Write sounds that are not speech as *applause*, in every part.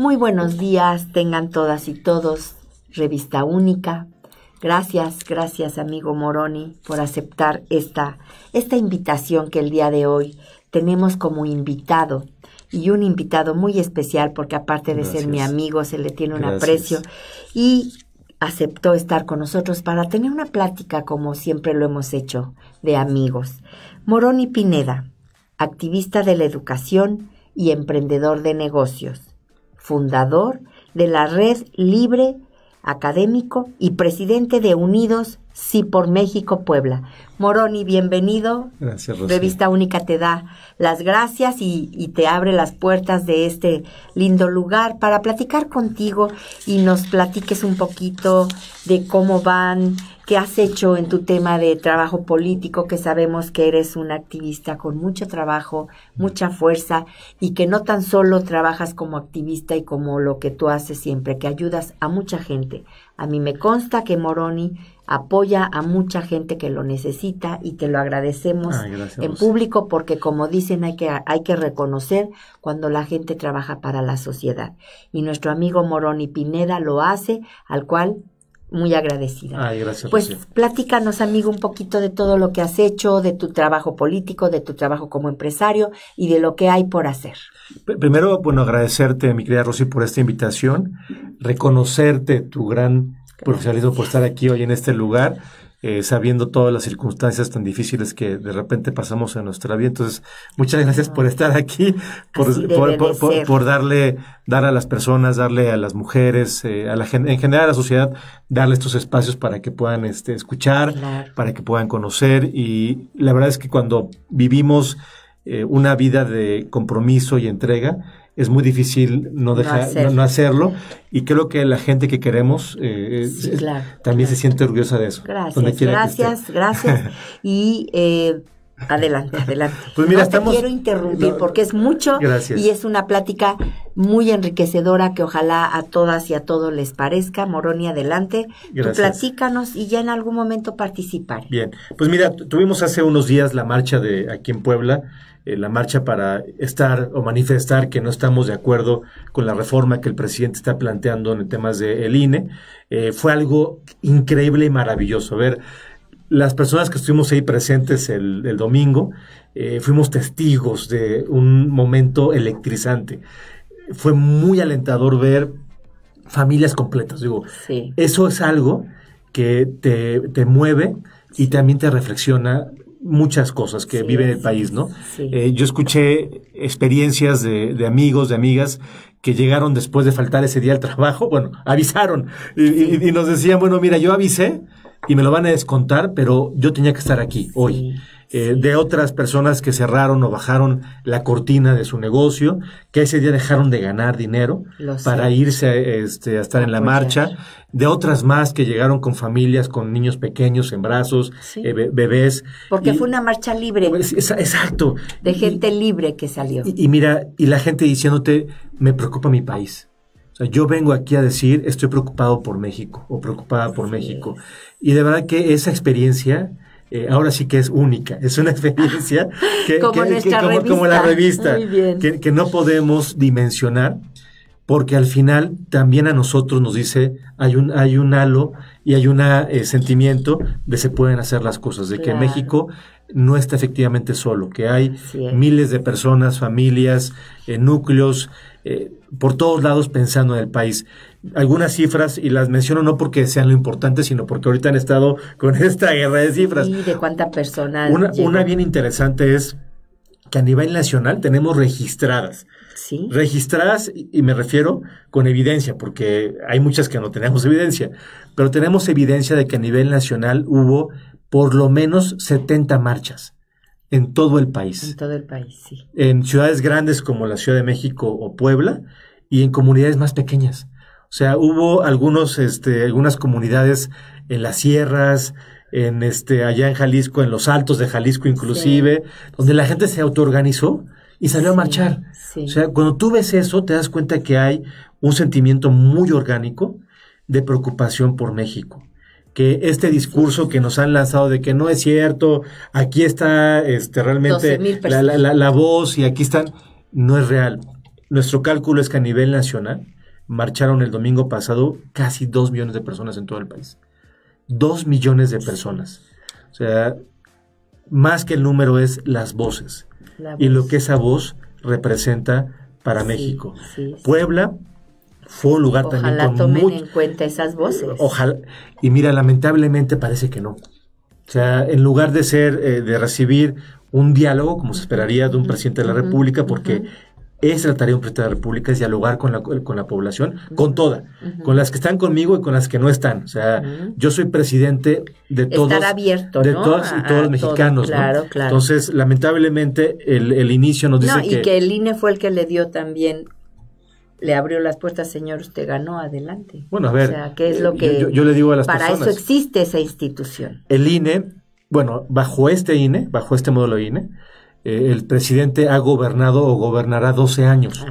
Muy buenos días, tengan todas y todos. Revista Única. Gracias, gracias amigo Moroni por aceptar esta, esta invitación que el día de hoy tenemos como invitado y un invitado muy especial porque aparte de ser mi amigo se le tiene un aprecio y aceptó estar con nosotros para tener una plática como siempre lo hemos hecho de amigos. Moroni Pineda, activista de la educación y emprendedor de negocios fundador de la Red Libre Académico y presidente de Unidos Sí por México Puebla. Moroni, bienvenido. Gracias, Rosy. Revista Única te da las gracias y, y, te abre las puertas de este lindo lugar para platicar contigo y nos platiques un poquito de cómo van que has hecho en tu tema de trabajo político, que sabemos que eres un activista con mucho trabajo, mucha fuerza y que no tan solo trabajas como activista y como lo que tú haces siempre, que ayudas a mucha gente. A mí me consta que Moroni apoya a mucha gente que lo necesita y te lo agradecemos en público porque como dicen hay que, hay que reconocer cuando la gente trabaja para la sociedad. Y nuestro amigo Moroni Pineda lo hace, al cual muy agradecida. Pues pláticanos platícanos, amigo, un poquito de todo lo que has hecho, de tu trabajo político, de tu trabajo como empresario y de lo que hay por hacer. Primero, bueno, agradecerte, mi querida Rosy, por esta invitación, reconocerte tu gran profesionalismo por estar aquí hoy en este lugar eh, sabiendo todas las circunstancias tan difíciles que de repente pasamos en nuestra vida. Entonces, muchas gracias por estar aquí, por, darle, dar a las personas, darle a las mujeres, eh, a la en general a la sociedad, darle estos espacios para que puedan este, escuchar, para que puedan conocer. Y la verdad es que cuando vivimos eh, una vida de compromiso y entrega, es muy difícil no, dejar, no, hacerlo. Y creo que la gente que queremos eh, también se siente orgullosa de eso. Gracias, gracias, gracias. *laughs* Y eh, adelante, adelante. Pues mira, no estamos... quiero interrumpir porque es mucho y es una plática muy enriquecedora que ojalá a todas y a todos les parezca. Moroni, adelante. platícanos y ya en algún momento participar. Bien, pues mira, tuvimos hace unos días la marcha de aquí en Puebla eh, la marcha para estar o manifestar que no estamos de acuerdo con la reforma que el presidente está planteando en temas del el INE, eh, fue algo increíble y maravilloso. A ver, las personas que estuvimos ahí presentes el, domingo, eh, fuimos testigos de un momento electrizante. Fue muy alentador ver familias completas. Digo, eso es algo que te, te mueve y también te reflexiona muchas cosas que vive vive el país, ¿no? Eh, yo escuché experiencias de, amigos, de amigas que llegaron después de faltar ese día al trabajo, bueno, avisaron y, nos decían, bueno, mira, yo avisé y me lo van a descontar, pero yo tenía que estar aquí hoy. Eh, de otras personas que cerraron o bajaron la cortina de su negocio, que ese día dejaron de ganar dinero para irse este, a estar en la marcha, de otras más que llegaron con familias, con niños pequeños en brazos, eh, bebés. Porque fue una marcha libre. Pues, exacto. De gente libre que salió. Y, mira, y la gente diciéndote, me preocupa mi país O sea, yo vengo aquí a decir, estoy preocupado por México o preocupada por México. Y de verdad que esa experiencia eh, ahora sí que es única, es una experiencia *laughs* que, como, la revista, que, no podemos dimensionar, porque al final también a nosotros nos dice, hay un, hay un halo y hay un eh, sentimiento de se pueden hacer las cosas, de que México no está efectivamente solo, que hay miles de personas, familias, eh, núcleos, por todos lados pensando en el país algunas cifras y las menciono no porque sean lo importante, sino porque ahorita han estado con *laughs* esta guerra de cifras. de cuánta personas. Una, una bien interesante es que a nivel nacional tenemos registradas. Sí. Registradas, y me refiero con evidencia, porque hay muchas que no tenemos evidencia, pero tenemos evidencia de que a nivel nacional hubo por lo menos 70 marchas en todo el país. En todo el país, sí. En ciudades grandes como la Ciudad de México o Puebla y en comunidades más pequeñas. O sea, hubo algunos, este, algunas comunidades en las sierras, en este, allá en Jalisco, en los altos de Jalisco inclusive, donde la gente se autoorganizó y salió a marchar. O sea, cuando tú ves eso, te das cuenta que hay un sentimiento muy orgánico de preocupación por México. Que este discurso que nos han lanzado de que no es cierto, aquí está este, realmente la, la, la, la voz y aquí están, no es real. Nuestro cálculo es que a nivel nacional, marcharon el domingo pasado casi dos millones de personas en todo el país. Dos millones de personas. O sea, más que el número es las voces y lo que esa voz representa para México. Puebla fue un lugar también con tomen en cuenta esas voces. Y mira, lamentablemente parece que no. O sea, en lugar de ser, eh, de recibir un diálogo, como se esperaría de un presidente de la República, porque es la tarea de un presidente de la República, es dialogar con la, con la población, con toda, con las que están conmigo y con las que no están. O sea, yo soy presidente de todos. abierto, de todos y todos los mexicanos. claro, Entonces, lamentablemente, el, inicio nos dice no, y que, el INE fue el que le dio también le abrió las puertas, señor, usted ganó, adelante. Bueno, a ver. O sea, ¿qué es lo que. Yo, le digo a las personas. Para eso existe esa institución. El INE, bueno, bajo este INE, bajo este módulo INE, eh, el presidente ha gobernado o gobernará 12 años.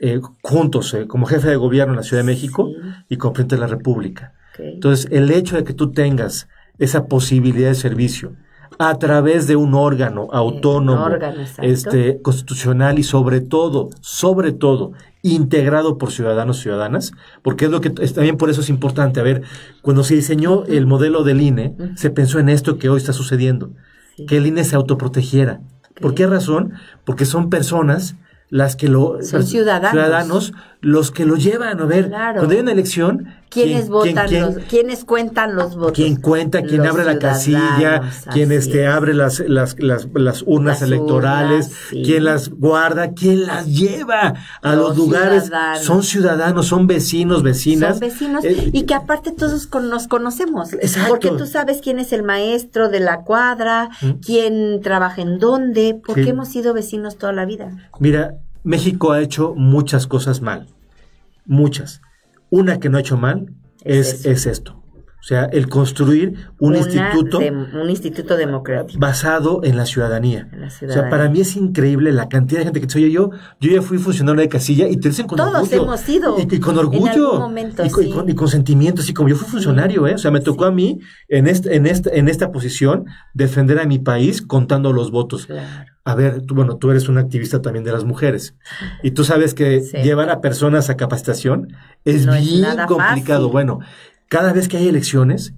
Eh, juntos, eh, como jefe de gobierno en la Ciudad de México y con frente a la República. Entonces, el hecho de que tú tengas esa posibilidad de servicio a través de un órgano autónomo, este, constitucional y sobre todo, sobre todo, integrado por ciudadanos y ciudadanas, porque es lo que también por eso es importante. A ver, cuando se diseñó el modelo del INE, se pensó en esto que hoy está sucediendo, que el INE se autoprotegiera, ¿Por qué razón? Porque son personas las que lo... Son ciudadanos los que lo llevan. A ver, cuando hay una elección. ¿Quiénes votan? ¿Quiénes cuentan los votos? ¿Quién cuenta? ¿Quién abre la casilla? ¿Quién este, abre las, las, las, urnas electorales? ¿Quién las guarda? ¿Quién las lleva a los, lugares? Son ciudadanos, son vecinos, vecinas. Son vecinos. Eh, y que aparte todos nos conocemos. Porque tú sabes quién es el maestro de la cuadra, quién trabaja en dónde, porque hemos sido vecinos toda la vida. Mira, México ha hecho muchas cosas mal, muchas. Una que no ha hecho mal es, es, esto. O sea, el construir un instituto. un instituto democrático. Basado en la, ciudadanía. O sea, para mí es increíble la cantidad de gente que soy yo. Yo ya fui funcionario de casilla y te dicen con Todos hemos sido. Y, con orgullo. y, con, sentimientos. Y como yo fui funcionario, ¿eh? O sea, me tocó a mí en, este, en, esta, en esta posición defender a mi país contando los votos. Claro a ver, tú, bueno, tú eres un activista también de las mujeres y tú sabes que llevar a personas a capacitación es bien complicado. Bueno, cada vez que hay elecciones,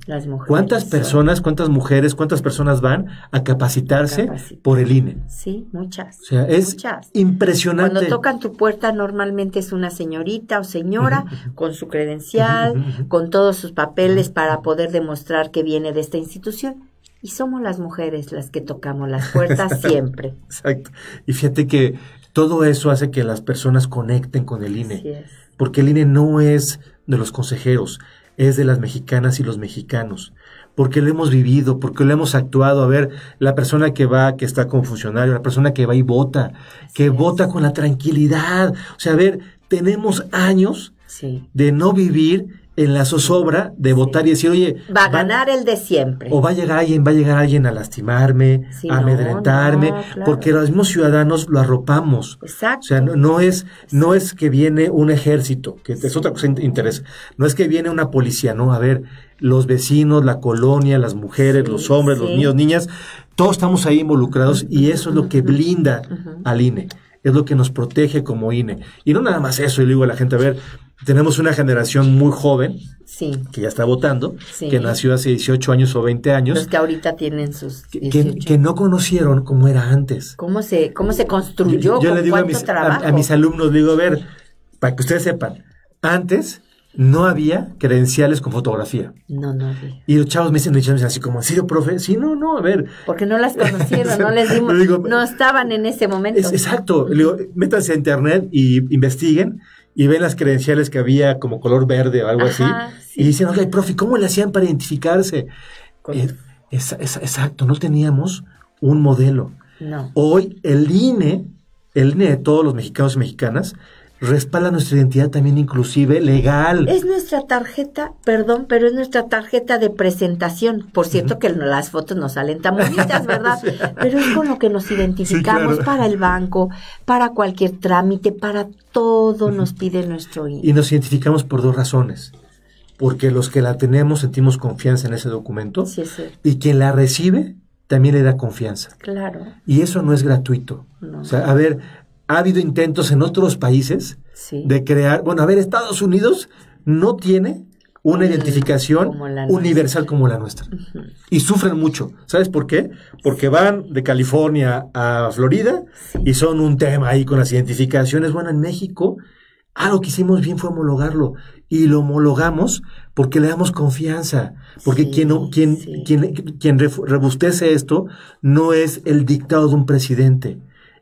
¿cuántas personas, cuántas mujeres, cuántas personas van a capacitarse por el INE? Sí, muchas. O sea, es impresionante. Cuando tocan tu puerta normalmente es una señorita o señora con su credencial, con todos sus papeles para poder demostrar que viene de esta institución. Y somos las mujeres las que tocamos las puertas *laughs* siempre. Exacto. Y fíjate que todo eso hace que las personas conecten con el INE. Porque el INE no es de los consejeros, es de las mexicanas y los mexicanos. Porque lo hemos vivido, porque lo hemos actuado. A ver, la persona que va, que está con funcionario, la persona que va y vota, que vota con la tranquilidad. O sea, a ver, tenemos años de no vivir en la zozobra de votar y decir, oye, va a ganar el de siempre. O va a llegar alguien, va a llegar alguien a lastimarme, a amedrentarme, porque los mismos ciudadanos lo arropamos. Exacto. O sea, no, es no es que viene un ejército, que es otra cosa interés. No es que viene una policía, no, a ver, los vecinos, la colonia, las mujeres, los hombres, los niños, niñas, todos estamos ahí involucrados y eso es lo que blinda al INE es lo que nos protege como INE. Y no nada más eso, yo le digo a la gente, a ver, tenemos una generación muy joven que ya está votando, que nació hace 18 años o 20 años. Los que ahorita tienen sus Que, no conocieron cómo era antes. ¿Cómo se, cómo se construyó? Yo, le digo a mis, alumnos, digo, a ver, para que ustedes sepan, antes no había credenciales con fotografía. No, no había. Y los chavos me dicen, así como, profe? Sí, no, no, a ver. Porque no las conocieron, *laughs* no les dimos, no estaban en ese momento. exacto. Le digo, métanse a internet y investiguen y ven las credenciales que había como color verde o algo así. Y dicen, ok, profe, ¿cómo le hacían para identificarse? Eh, exacto, no teníamos un modelo. Hoy el INE, el INE de todos los mexicanos y mexicanas, respalda nuestra identidad también inclusive legal. Es nuestra tarjeta, perdón, pero es nuestra tarjeta de presentación. Por cierto que las fotos nos salen tan bonitas, *laughs* ¿verdad? Pero es con lo que nos identificamos para el banco, para cualquier trámite, para todo nos pide nuestro Y nos identificamos por dos razones. Porque los que la tenemos sentimos confianza en ese documento sí, y quien la recibe también le da confianza. Claro. Y eso no es gratuito. No. O sea, a ver, ha habido intentos en otros países de crear, bueno, a ver, Estados Unidos no tiene una identificación universal como la nuestra. Y sufren mucho. ¿Sabes por qué? Porque van de California a Florida y son un tema ahí con las identificaciones. Bueno, en México, algo que hicimos bien fue homologarlo. Y lo homologamos porque le damos confianza. Porque quien, quien, quien, quien rebustece esto no es el dictado de un presidente.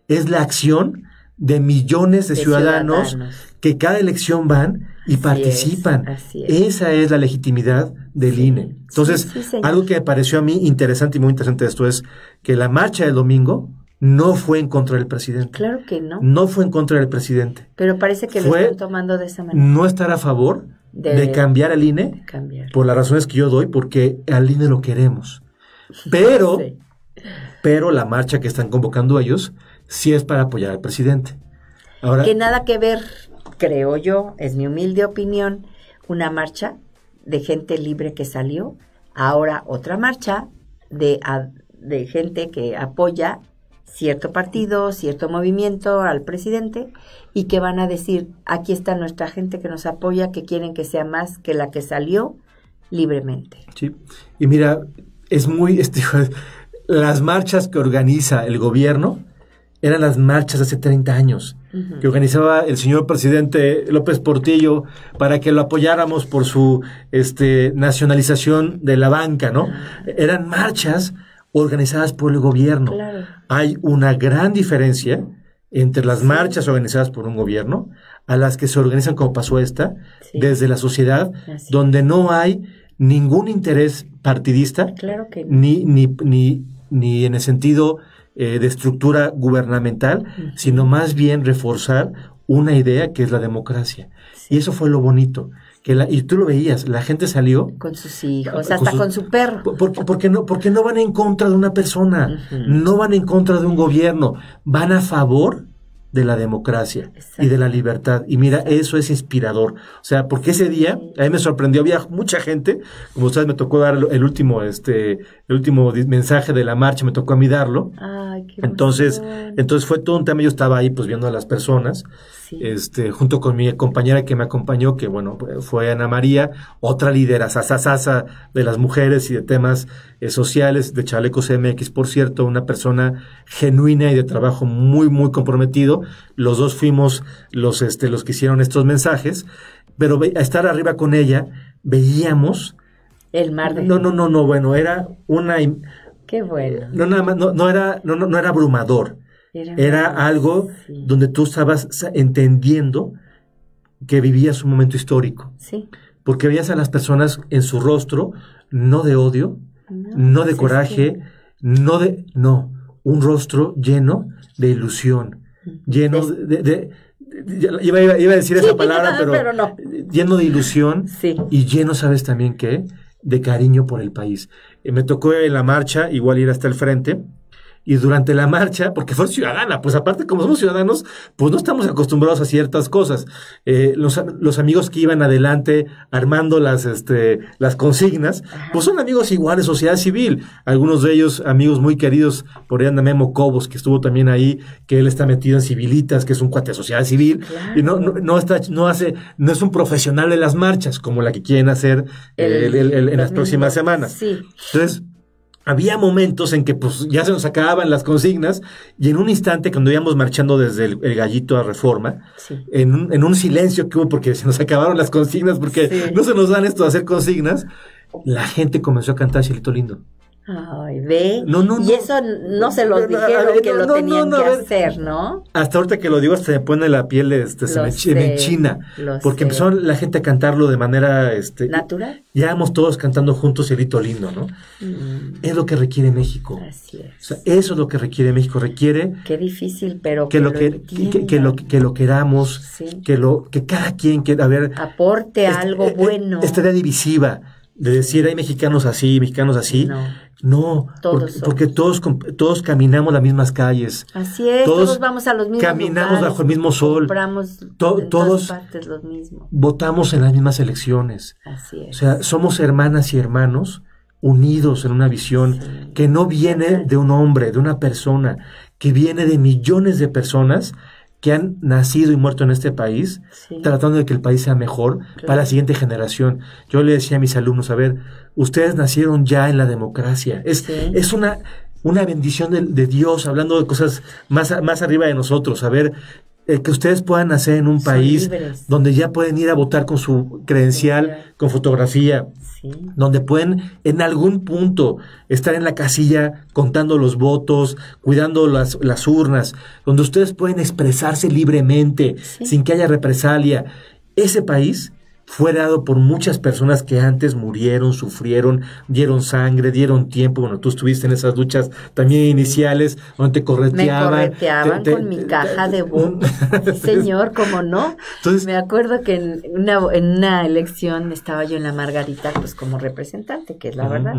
Es la acción de millones de, ciudadanos, que cada elección van y participan. Esa es la legitimidad del INE. Entonces, algo que me pareció a mí interesante y muy interesante esto es que la marcha del domingo no fue en contra del presidente. Claro que no. No fue en contra del presidente. Pero parece que fue lo están tomando de esa manera. No estar a favor de, cambiar al INE por las razones que yo doy, porque al INE lo queremos. *laughs* Pero, pero la marcha que están convocando ellos si es para apoyar al presidente. Ahora, que nada que ver, creo yo, es mi humilde opinión, una marcha de gente libre que salió, ahora otra marcha de, de gente que apoya cierto partido, cierto movimiento al presidente y que van a decir, aquí está nuestra gente que nos apoya, que quieren que sea más que la que salió libremente. Sí, y mira, es muy, *laughs* este, las marchas que organiza el gobierno eran las marchas hace 30 años que organizaba el señor presidente López Portillo para que lo apoyáramos por su este, nacionalización de la banca, ¿no? Eran marchas organizadas por el gobierno. Hay una gran diferencia entre las marchas organizadas por un gobierno a las que se organizan como pasó esta desde la sociedad, donde no hay ningún interés partidista, claro ni, ni, ni, ni en el sentido eh, de estructura gubernamental, sino más bien reforzar una idea que es la democracia. Y eso fue lo bonito. Que la, y tú lo veías, la gente salió. Con sus hijos, hasta con su perro. Porque, no, porque no van en contra de una persona, no van en contra de un gobierno, van a favor de la democracia y de la libertad. Y mira, eso es inspirador. O sea, porque ese día, a mí me sorprendió, había mucha gente, como ustedes me tocó dar el último este, el último mensaje de la marcha me tocó a mí darlo. qué entonces, entonces fue todo un tema, yo estaba ahí pues viendo a las personas, este, junto con mi compañera que me acompañó, que bueno, fue Ana María, otra líder sasa de las mujeres y de temas eh, sociales, de Chalecos MX, por cierto, una persona genuina y de trabajo muy, muy comprometido. Los dos fuimos los, este, los que hicieron estos mensajes, pero a estar arriba con ella, veíamos el mar No, no, no, no, bueno, era una... Qué bueno. Eh, no, era, no, no, era abrumador. Era, algo donde tú estabas entendiendo que vivías un momento histórico. Sí. Porque veías a las personas en su rostro, no de odio, no, de pues coraje, no de... No, un rostro lleno de ilusión, lleno de, Iba, a decir esa palabra, pero, lleno de ilusión sí. y lleno, ¿sabes también qué? de cariño por el país. Eh, me tocó en la marcha igual ir hasta el frente y durante la marcha, porque fue ciudadana, pues aparte como somos ciudadanos, pues no estamos acostumbrados a ciertas cosas. Eh, los, los, amigos que iban adelante armando las, este, las consignas, pues son amigos iguales, sociedad civil. Algunos de ellos, amigos muy queridos, por ahí Memo Cobos, que estuvo también ahí, que él está metido en civilitas, que es un cuate de sociedad civil, y no, no, no, está, no hace, no es un profesional de las marchas, como la que quieren hacer eh, en las próximas semanas. Sí. Entonces, había momentos en que pues, ya se nos acababan las consignas y en un instante, cuando íbamos marchando desde el, gallito a reforma, en, un, silencio que hubo porque se nos acabaron las consignas, porque no se nos dan esto de hacer consignas, la gente comenzó a cantar Chilito Lindo. Ay, ve. y eso no se los dijeron que lo tenían que hacer, ¿no? Hasta ahorita que lo digo, se me pone la piel, este, se me, enchina, china. Porque empezó la gente a cantarlo de manera, este. Natural. Ya vamos todos cantando juntos hito Lindo, ¿no? Mm. Es lo que requiere México. Así es. eso es lo que requiere México. Requiere. Qué difícil, pero. Que, lo, que, que, lo, queramos. Que, lo, que cada quien quiera. A ver. Aporte este, algo eh, eh, bueno. Estaría divisiva de decir hay mexicanos así, mexicanos así. No, porque, todos todos caminamos las mismas calles. Así es, todos, vamos a los mismos Caminamos bajo el mismo sol. todos partes Votamos en las mismas elecciones. Así es. O sea, somos hermanas y hermanos unidos en una visión que no viene de un hombre, de una persona, que viene de millones de personas que han nacido y muerto en este país, tratando de que el país sea mejor para la siguiente generación. Yo le decía a mis alumnos, a ver, ustedes nacieron ya en la democracia. Es, es una, una bendición de, Dios, hablando de cosas más, más arriba de nosotros, a ver, eh, que ustedes puedan hacer en un país donde ya pueden ir a votar con su credencial, con fotografía, donde pueden en algún punto estar en la casilla contando los votos, cuidando las, las urnas, donde ustedes pueden expresarse libremente, sin que haya represalia. Ese país fue dado por muchas personas que antes murieron, sufrieron, dieron sangre, dieron tiempo. Bueno, tú estuviste en esas duchas también iniciales donde te correteaban. Me correteaban con mi caja de boom, *laughs* señor, cómo no. Entonces, me acuerdo que en una, en una elección estaba yo en la Margarita, pues como representante, que es la verdad.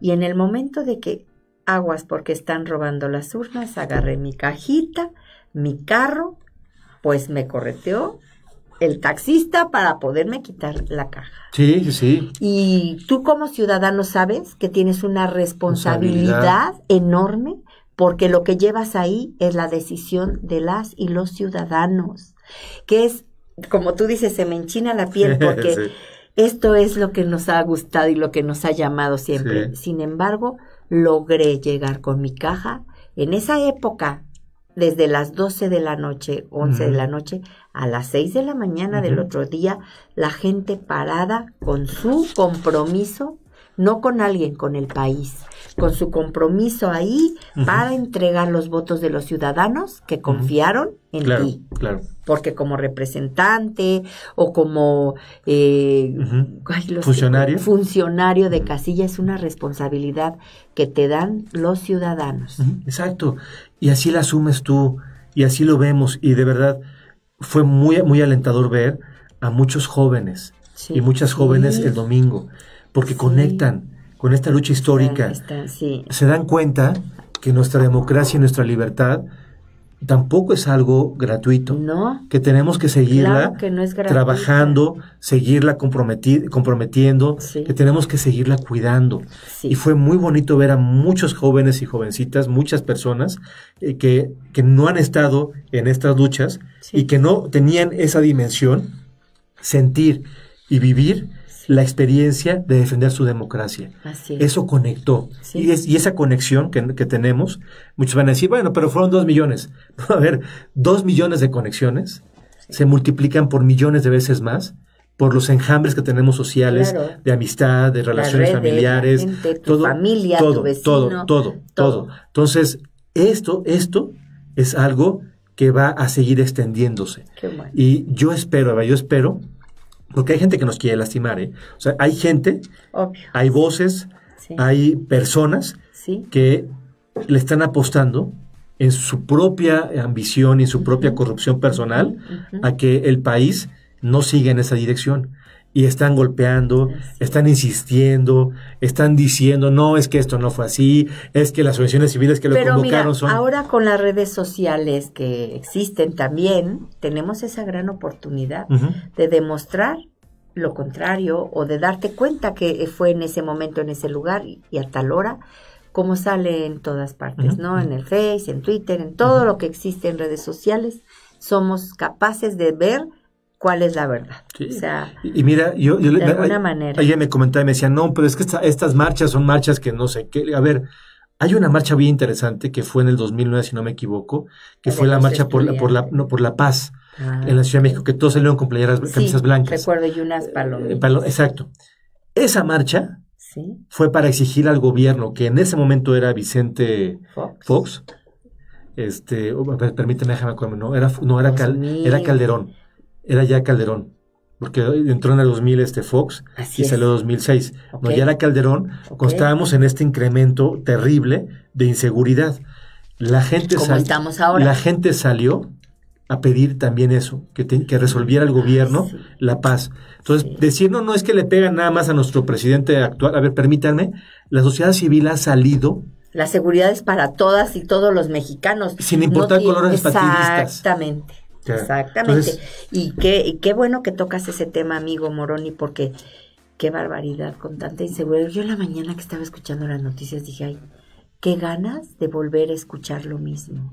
Y en el momento de que aguas porque están robando las urnas, agarré mi cajita, mi carro, pues me correteó el taxista para poderme quitar la caja. Sí, sí. Y tú como ciudadano sabes que tienes una responsabilidad enorme porque lo que llevas ahí es la decisión de las y los ciudadanos, que es, como tú dices, se me enchina la piel *laughs* porque esto es lo que nos ha gustado y lo que nos ha llamado siempre. Sin embargo, logré llegar con mi caja en esa época desde las 12 de la noche, 11 de la noche, a las 6 de la mañana del otro día, la gente parada con su compromiso no con alguien, con el país, con su compromiso ahí para entregar los votos de los ciudadanos que confiaron en ti. Claro. Porque como representante o como eh, funcionario, funcionario de casilla es una responsabilidad que te dan los ciudadanos. Exacto. Y así la asumes tú y así lo vemos y de verdad fue muy, muy alentador ver a muchos jóvenes y muchas jóvenes el domingo porque conectan con esta lucha histórica. Se dan cuenta que nuestra democracia y nuestra libertad tampoco es algo gratuito. Que tenemos que seguirla trabajando, seguirla comprometiendo, que tenemos que seguirla cuidando. Y fue muy bonito ver a muchos jóvenes y jovencitas, muchas personas eh, que, no han estado en estas luchas y que no tenían esa dimensión, sentir y vivir la experiencia de defender su democracia. Así Eso conectó. Y, esa conexión que, tenemos, muchos van a decir, bueno, pero fueron dos millones. *laughs* a ver, dos millones de conexiones se multiplican por millones de veces más por los enjambres que tenemos sociales, de amistad, de relaciones familiares, De todo, familia, todo, todo, todo, todo, Entonces, esto, esto es algo que va a seguir extendiéndose. Y yo espero, yo espero porque hay gente que nos quiere lastimar, ¿eh? O sea, hay gente, hay voces, hay personas que le están apostando en su propia ambición y en su propia corrupción personal a que el país no siga en esa dirección y están golpeando, están insistiendo, están diciendo, no, es que esto no fue así, es que las asociaciones civiles que lo convocaron mira, son... Ahora con las redes sociales que existen también, tenemos esa gran oportunidad de demostrar lo contrario o de darte cuenta que fue en ese momento, en ese lugar y, a tal hora, como sale en todas partes, ¿no? En el Face, en Twitter, en todo lo que existe en redes sociales, somos capaces de ver cuál es la verdad. O sea, y, mira, yo, de alguna manera. Ella me comentaba y me decía, no, pero es que estas marchas son marchas que no sé qué. A ver, hay una marcha bien interesante que fue en el 2009, si no me equivoco, que fue la marcha por la, por, la, por la paz ah, en la Ciudad de México, que todos salieron con playeras, camisas blancas. Recuerdo, y unas eh, palomas exacto. Esa marcha fue para exigir al gobierno, que en ese momento era Vicente Fox, este, permíteme, déjame no, era, no, era Calderón era ya Calderón, porque entró en el 2000 este Fox y salió en 2006. No, ya era Calderón, constábamos en este incremento terrible de inseguridad. La gente, la gente salió a pedir también eso, que, que resolviera el ah, gobierno la paz. Entonces, decir, no, no es que le pegan nada más a nuestro presidente actual, a ver, permítanme, la sociedad civil ha salido la seguridad es para todas y todos los mexicanos. Sin importar colores partidistas. Exactamente. Exactamente. y, qué, y qué bueno que tocas ese tema, amigo Moroni, porque qué barbaridad, con tanta inseguridad. Yo la mañana que estaba escuchando las noticias dije, ay, qué ganas de volver a escuchar lo mismo.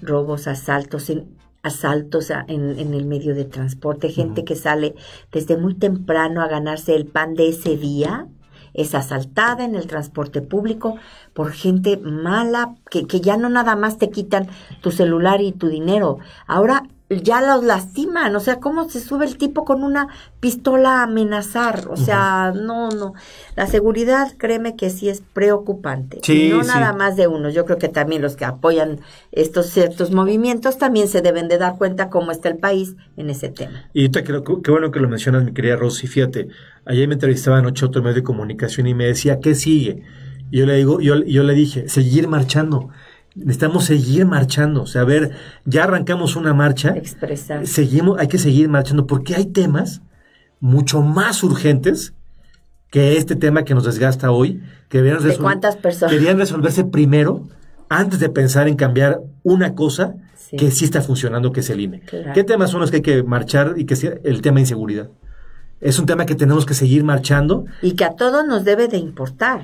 Robos, asaltos, en, asaltos en, el medio de transporte, gente que sale desde muy temprano a ganarse el pan de ese día es asaltada en el transporte público por gente mala que, que, ya no nada más te quitan tu celular y tu dinero, ahora ya los lastiman, o sea, cómo se sube el tipo con una pistola a amenazar, o sea, no, no, la seguridad, créeme que sí es preocupante, y no nada más de uno, yo creo que también los que apoyan estos ciertos movimientos también se deben de dar cuenta cómo está el país en ese tema. Y te que, bueno que lo mencionas, mi querida Rosy, fíjate, ayer me entrevistaban anoche otro medio de comunicación y me decía, ¿qué sigue? Y yo le digo, yo, yo le dije, seguir marchando, Necesitamos seguir marchando, o sea, a ver, ya arrancamos una marcha. Expresar. Seguimos, hay que seguir marchando porque hay temas mucho más urgentes que este tema que nos desgasta hoy, que deberían ¿De cuántas personas? Querían resolverse primero antes de pensar en cambiar una cosa que sí está funcionando, que es el INE. ¿Qué temas son los que hay que marchar y que sea el tema de inseguridad? Es un tema que tenemos que seguir marchando. Y que a todos nos debe de importar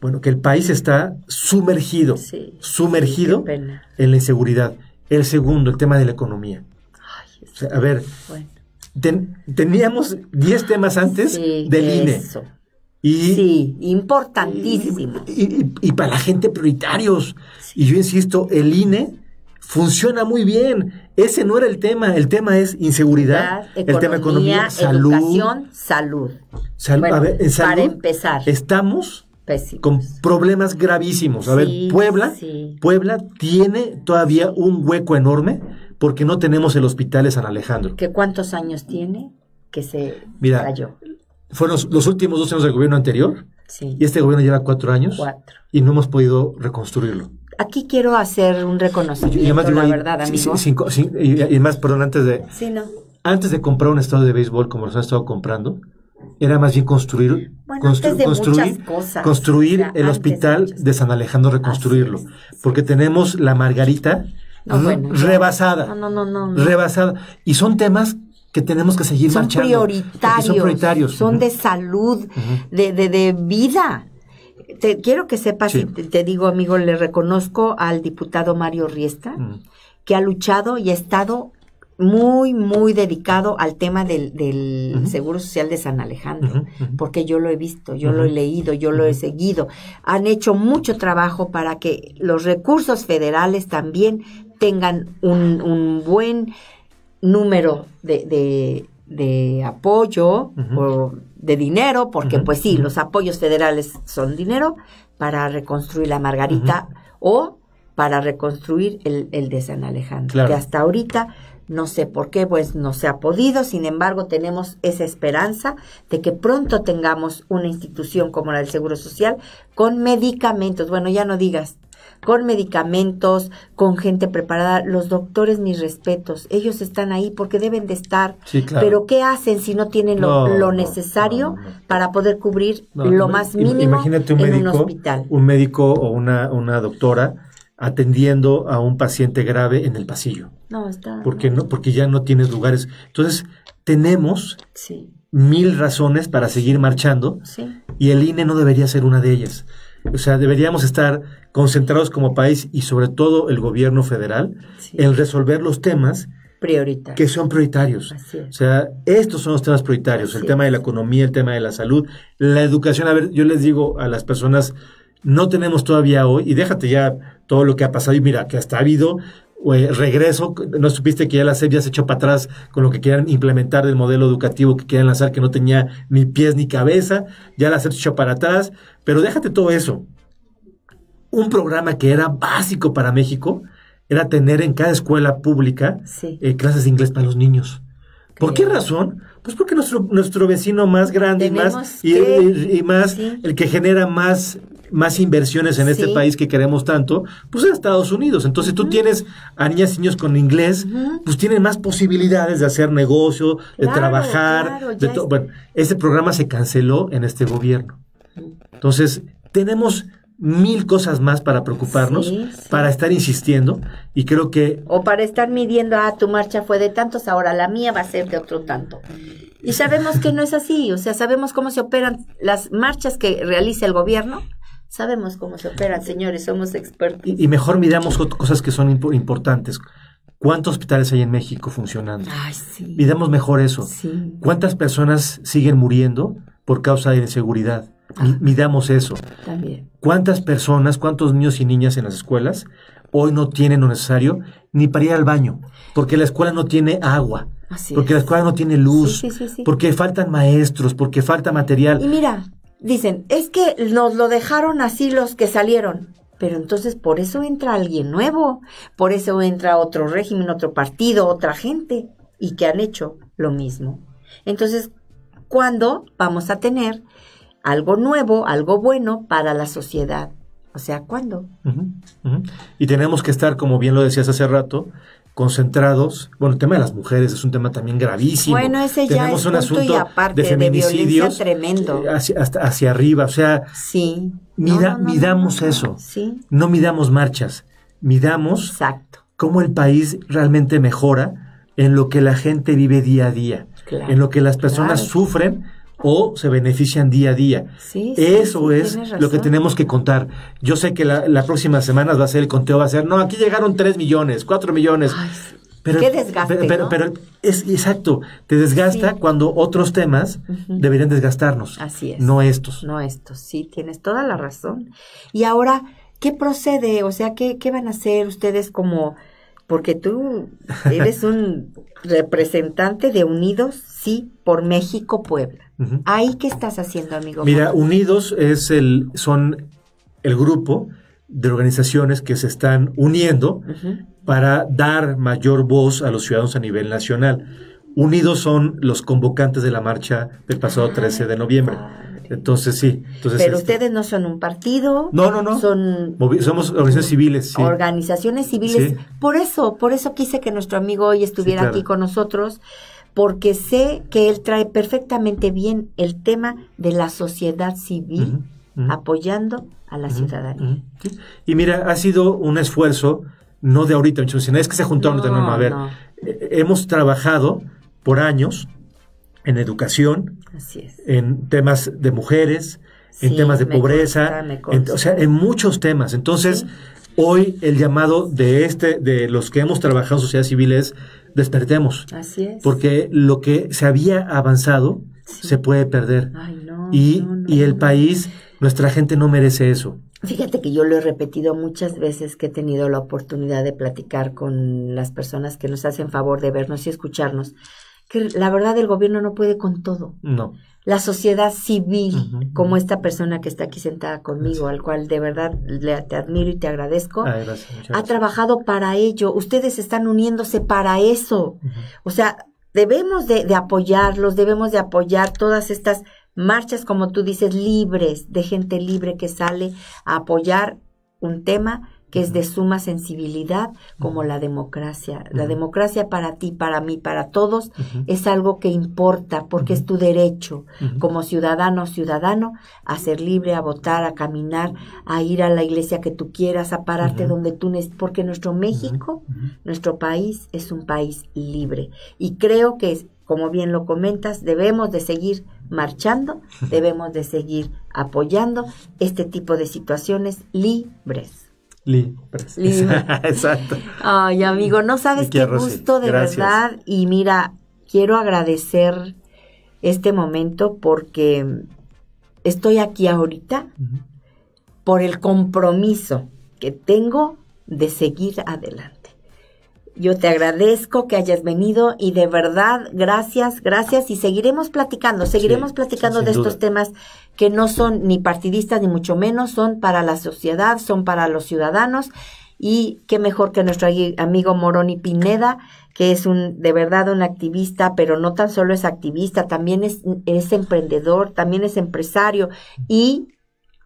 bueno, que el país está sumergido, sumergido en la inseguridad. El segundo, el tema de la economía. Ay, a ver, teníamos 10 temas antes del INE. Y, sí, importantísimo. Y, para la gente prioritarios. Y yo insisto, el INE funciona muy bien. Ese no era el tema. El tema es inseguridad, el tema economía, salud. Educación, salud. salud para empezar. Estamos con problemas gravísimos. A ver, Puebla, Puebla tiene todavía un hueco enorme porque no tenemos el hospital de San Alejandro. ¿Qué cuántos años tiene que se Mira, cayó? Fueron los, últimos dos años del gobierno anterior y este gobierno lleva cuatro años cuatro. y no hemos podido reconstruirlo. Aquí quiero hacer un reconocimiento, y además, verdad, y perdón, antes de... Antes de comprar un estado de béisbol como los han estado comprando, era más bien construir, construir, el hospital de, San Alejandro, reconstruirlo, porque tenemos la Margarita ah, rebasada, ah, rebasada, y son temas que tenemos que seguir marchando, son prioritarios, son de salud, de, de, vida. quiero que sepas, te, digo amigo, le reconozco al diputado Mario Riesta. que ha luchado y ha estado muy, muy dedicado al tema del, del Seguro Social de San Alejandro, porque yo lo he visto, yo lo he leído, yo lo he seguido. Han hecho mucho trabajo para que los recursos federales también tengan un, un buen número de, de, de apoyo o de dinero, porque pues sí, los apoyos federales son dinero para reconstruir la Margarita o para reconstruir el, el de San Alejandro, que hasta ahorita no sé por qué, pues no se ha podido, sin embargo tenemos esa esperanza de que pronto tengamos una institución como la del Seguro Social con medicamentos, bueno, ya no digas, con medicamentos, con gente preparada. Los doctores, mis respetos, ellos están ahí porque deben de estar, pero ¿qué hacen si no tienen lo, necesario para poder cubrir lo más mínimo en un hospital? Un médico o una, una doctora atendiendo a un paciente grave en el pasillo. No, está. Porque, no, porque ya no tienes lugares. Entonces, tenemos mil razones para seguir marchando y el INE no debería ser una de ellas. O sea, deberíamos estar concentrados como país y sobre todo el gobierno federal en resolver los temas prioritarios. que son prioritarios. O sea, estos son los temas prioritarios, el tema de la economía, el tema de la salud, la educación. A ver, yo les digo a las personas, no tenemos todavía hoy, y déjate ya todo lo que ha pasado y mira, que hasta ha habido regreso, no supiste que ya la SEP ya se echó para atrás con lo que quieran implementar del modelo educativo que quieren lanzar, que no tenía ni pies ni cabeza, ya la SEP se echó para atrás, pero déjate todo eso. Un programa que era básico para México era tener en cada escuela pública eh, clases de inglés para los niños. ¿Por qué razón? Pues porque nuestro, nuestro vecino más grande y más, y, más el que genera más, más inversiones en este país que queremos tanto, pues es Estados Unidos. Entonces tú tienes a niñas y niños con inglés, pues tienen más posibilidades de hacer negocio, de trabajar. de Bueno, ese programa se canceló en este gobierno. Entonces tenemos mil cosas más para preocuparnos, para estar insistiendo y creo que... O para estar midiendo, ah, tu marcha fue de tantos, ahora la mía va a ser de otro tanto. Y sabemos que no es así, o sea, sabemos cómo se operan las marchas que realiza el gobierno, sabemos cómo se operan, señores, somos expertos. Y, mejor midamos cosas que son importantes. ¿Cuántos hospitales hay en México funcionando? Ay, sí. Midamos mejor eso. ¿Cuántas personas siguen muriendo por causa de inseguridad? midamos eso. También. ¿Cuántas personas, cuántos niños y niñas en las escuelas hoy no tienen lo necesario ni para ir al baño? Porque la escuela no tiene agua. porque la escuela no tiene luz. porque faltan maestros, porque falta material. Y mira, dicen, es que nos lo dejaron así los que salieron. Pero entonces por eso entra alguien nuevo, por eso entra otro régimen, otro partido, otra gente, y que han hecho lo mismo. Entonces, ¿cuándo vamos a tener algo nuevo, algo bueno para la sociedad. O sea, ¿cuándo? Y tenemos que estar, como bien lo decías hace rato, concentrados. Bueno, el tema de las mujeres es un tema también gravísimo. Bueno, ese ya es un asunto aparte de feminicidios tremendo. Eh, hacia, hacia arriba. O sea, sí. midamos eso. No midamos marchas. Midamos cómo el país realmente mejora en lo que la gente vive día a día, en lo que las personas sufren o se benefician día a día. Eso es lo que tenemos que contar. Yo sé que la, la próxima semana va a ser el conteo, va a ser, no, aquí llegaron 3 millones, 4 millones. pero, Qué desgaste, pero, es exacto, te desgasta cuando otros temas deberían desgastarnos. Así es. No estos. No estos, sí, tienes toda la razón. Y ahora, ¿qué procede? O sea, ¿qué, qué van a hacer ustedes como, porque tú eres un *laughs* representante de Unidos, sí, por México Puebla? Ahí, ¿qué estás haciendo, amigo? Mira, Unidos es el, son el grupo de organizaciones que se están uniendo para dar mayor voz a los ciudadanos a nivel nacional. Unidos son los convocantes de la marcha del pasado 13 ah, de noviembre. Entonces sí. Pero este ustedes no son un partido. No, no, no. Son, somos organizaciones civiles. Organizaciones civiles. Por eso, por eso quise que nuestro amigo hoy estuviera aquí con nosotros porque sé que él trae perfectamente bien el tema de la sociedad civil apoyando a la ciudadanía. Y mira, ha sido un esfuerzo, no de ahorita, es que se juntaron, de no, a ver, eh, eh, hemos trabajado por años en educación, en temas de mujeres, en temas de pobreza, en, o sea, en muchos temas. Entonces, hoy el llamado de este, de los que hemos trabajado en sociedad civil es despertemos. Porque lo que se había avanzado se puede perder. y, y, el país, nuestra gente no merece eso. Fíjate que yo lo he repetido muchas veces que he tenido la oportunidad de platicar con las personas que nos hacen favor de vernos y escucharnos, que la verdad el gobierno no puede con todo. No la sociedad civil, como esta persona que está aquí sentada conmigo, al cual de verdad le, te admiro y te agradezco, ha trabajado para ello. Ustedes están uniéndose para eso. O sea, debemos de, de, apoyarlos, debemos de apoyar todas estas marchas, como tú dices, libres, de gente libre que sale a apoyar un tema que es de suma sensibilidad como la democracia. La democracia para ti, para mí, para todos es algo que importa porque es tu derecho como ciudadano o ciudadano a ser libre, a votar, a caminar, a ir a la iglesia que tú quieras, a pararte donde tú necesites, porque nuestro México, nuestro país es un país libre y creo que como bien lo comentas, debemos de seguir marchando, debemos de seguir apoyando este tipo de situaciones libres. Libres. *laughs* Exacto. Ay, amigo, no sabes qué gusto de verdad. Y mira, quiero agradecer este momento porque estoy aquí ahorita por el compromiso que tengo de seguir adelante. Yo te agradezco que hayas venido y de verdad, gracias, gracias y seguiremos platicando, seguiremos platicando de estos temas que no son ni partidistas ni mucho menos, son para la sociedad, son para los ciudadanos y qué mejor que nuestro amigo Moroni Pineda, que es un de verdad un activista, pero no tan solo es activista, también es, es emprendedor, también es empresario y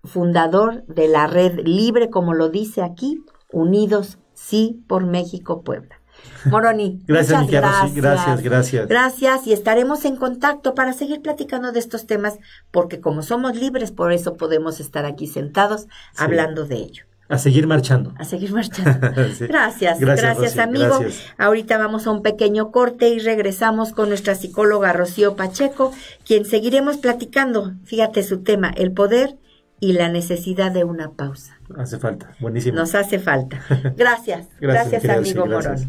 fundador de la red libre, como lo dice aquí, Unidos Sí por México Puebla. Moroni. *laughs* gracias, gracias. gracias, gracias. y estaremos en contacto para seguir platicando de estos temas porque como somos libres, por eso podemos estar aquí sentados hablando de ello. A seguir marchando. A seguir marchando. *laughs* Gracias, gracias, amigo. Ahorita vamos a un pequeño corte y regresamos con nuestra psicóloga Rocío Pacheco, quien seguiremos platicando, fíjate su tema, el poder y la necesidad de una pausa. Hace falta, buenísimo. Nos hace falta. *laughs* Gracias, gracias, amigo Moroni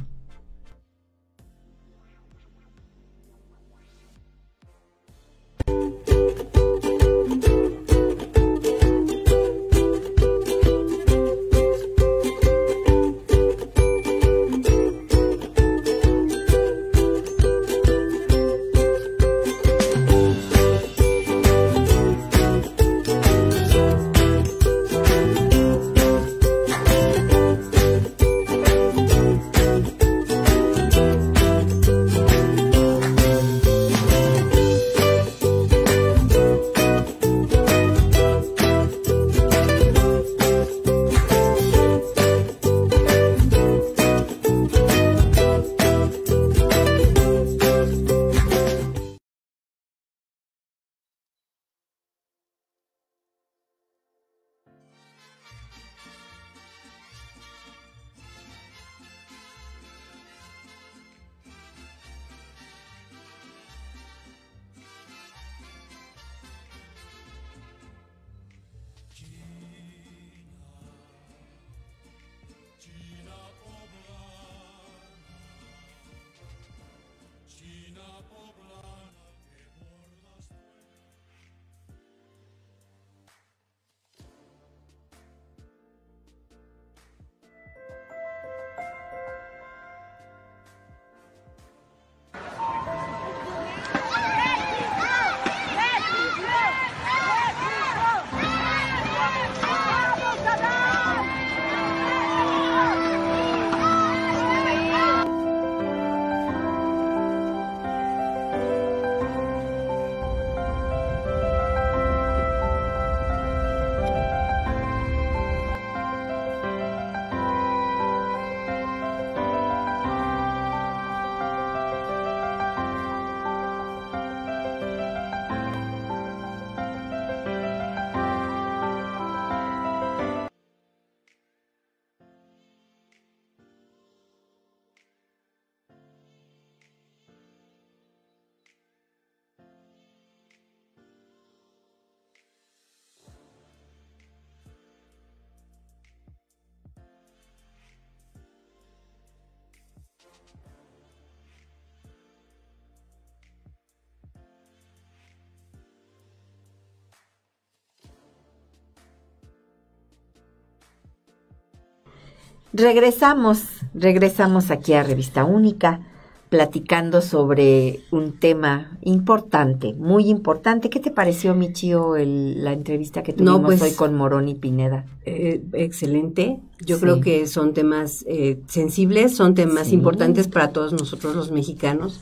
Regresamos, regresamos aquí a Revista Única platicando sobre un tema importante, muy importante. ¿Qué te pareció, Michio, el, la entrevista que tuvimos pues, hoy con Morón y Pineda? Eh, excelente. Yo creo que son temas eh, sensibles, son temas importantes para todos nosotros los mexicanos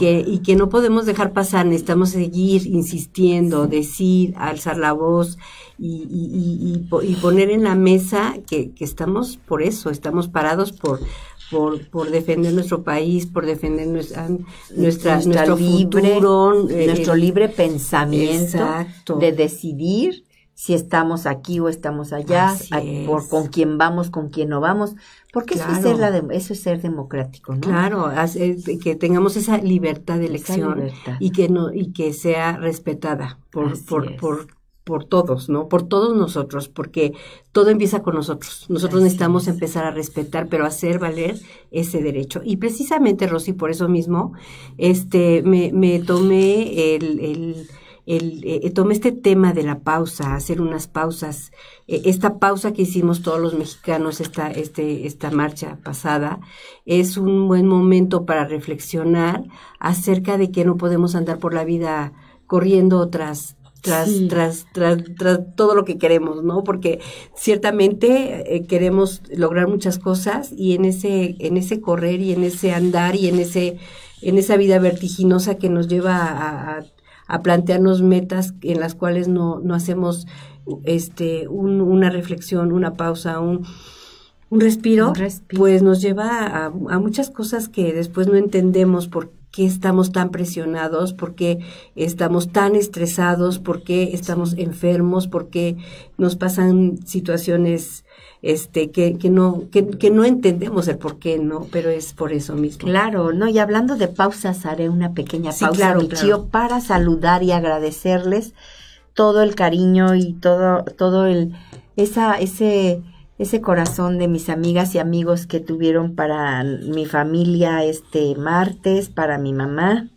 y, que, no podemos dejar pasar. Necesitamos seguir insistiendo, decir, alzar la voz y, poner en la mesa que estamos por eso, estamos parados por por, por defender nuestro país, por defender nuestra, nuestra, nuestro libre, futuro, eh, nuestro eh, libre pensamiento de decidir si estamos aquí o estamos allá, por, con quién vamos, con quién no vamos, porque eso, es ser la eso ser democrático, ¿no? Claro, eh, que tengamos esa libertad de elección y que no y que sea respetada por, por, por, por todos, ¿no? Por todos nosotros, porque todo empieza con nosotros. Nosotros necesitamos empezar a respetar, pero hacer valer ese derecho. Y precisamente, Rosy, por eso mismo, este, me, tomé el, el eh, este tema de la pausa, hacer unas pausas, e, esta pausa que hicimos todos los mexicanos, esta, este, esta marcha pasada, es un buen momento para reflexionar acerca de que no podemos andar por la vida corriendo otras tras, tras, todo lo que queremos, ¿no? Porque ciertamente eh, queremos lograr muchas cosas y en ese, en ese correr y en ese andar y en ese, en esa vida vertiginosa que nos lleva a, plantearnos metas en las cuales no, hacemos este, una reflexión, una pausa, un, un, respiro, pues nos lleva a, a muchas cosas que después no entendemos por qué estamos tan presionados, por qué estamos tan estresados, por qué estamos enfermos, por qué nos pasan situaciones este que, que no que, no entendemos el por qué no pero es por eso mismo claro no y hablando de pausas haré una pequeña pausa para saludar y agradecerles todo el cariño y todo todo el esa ese ese corazón de mis amigas y amigos que tuvieron para mi familia este martes, para mi mamá.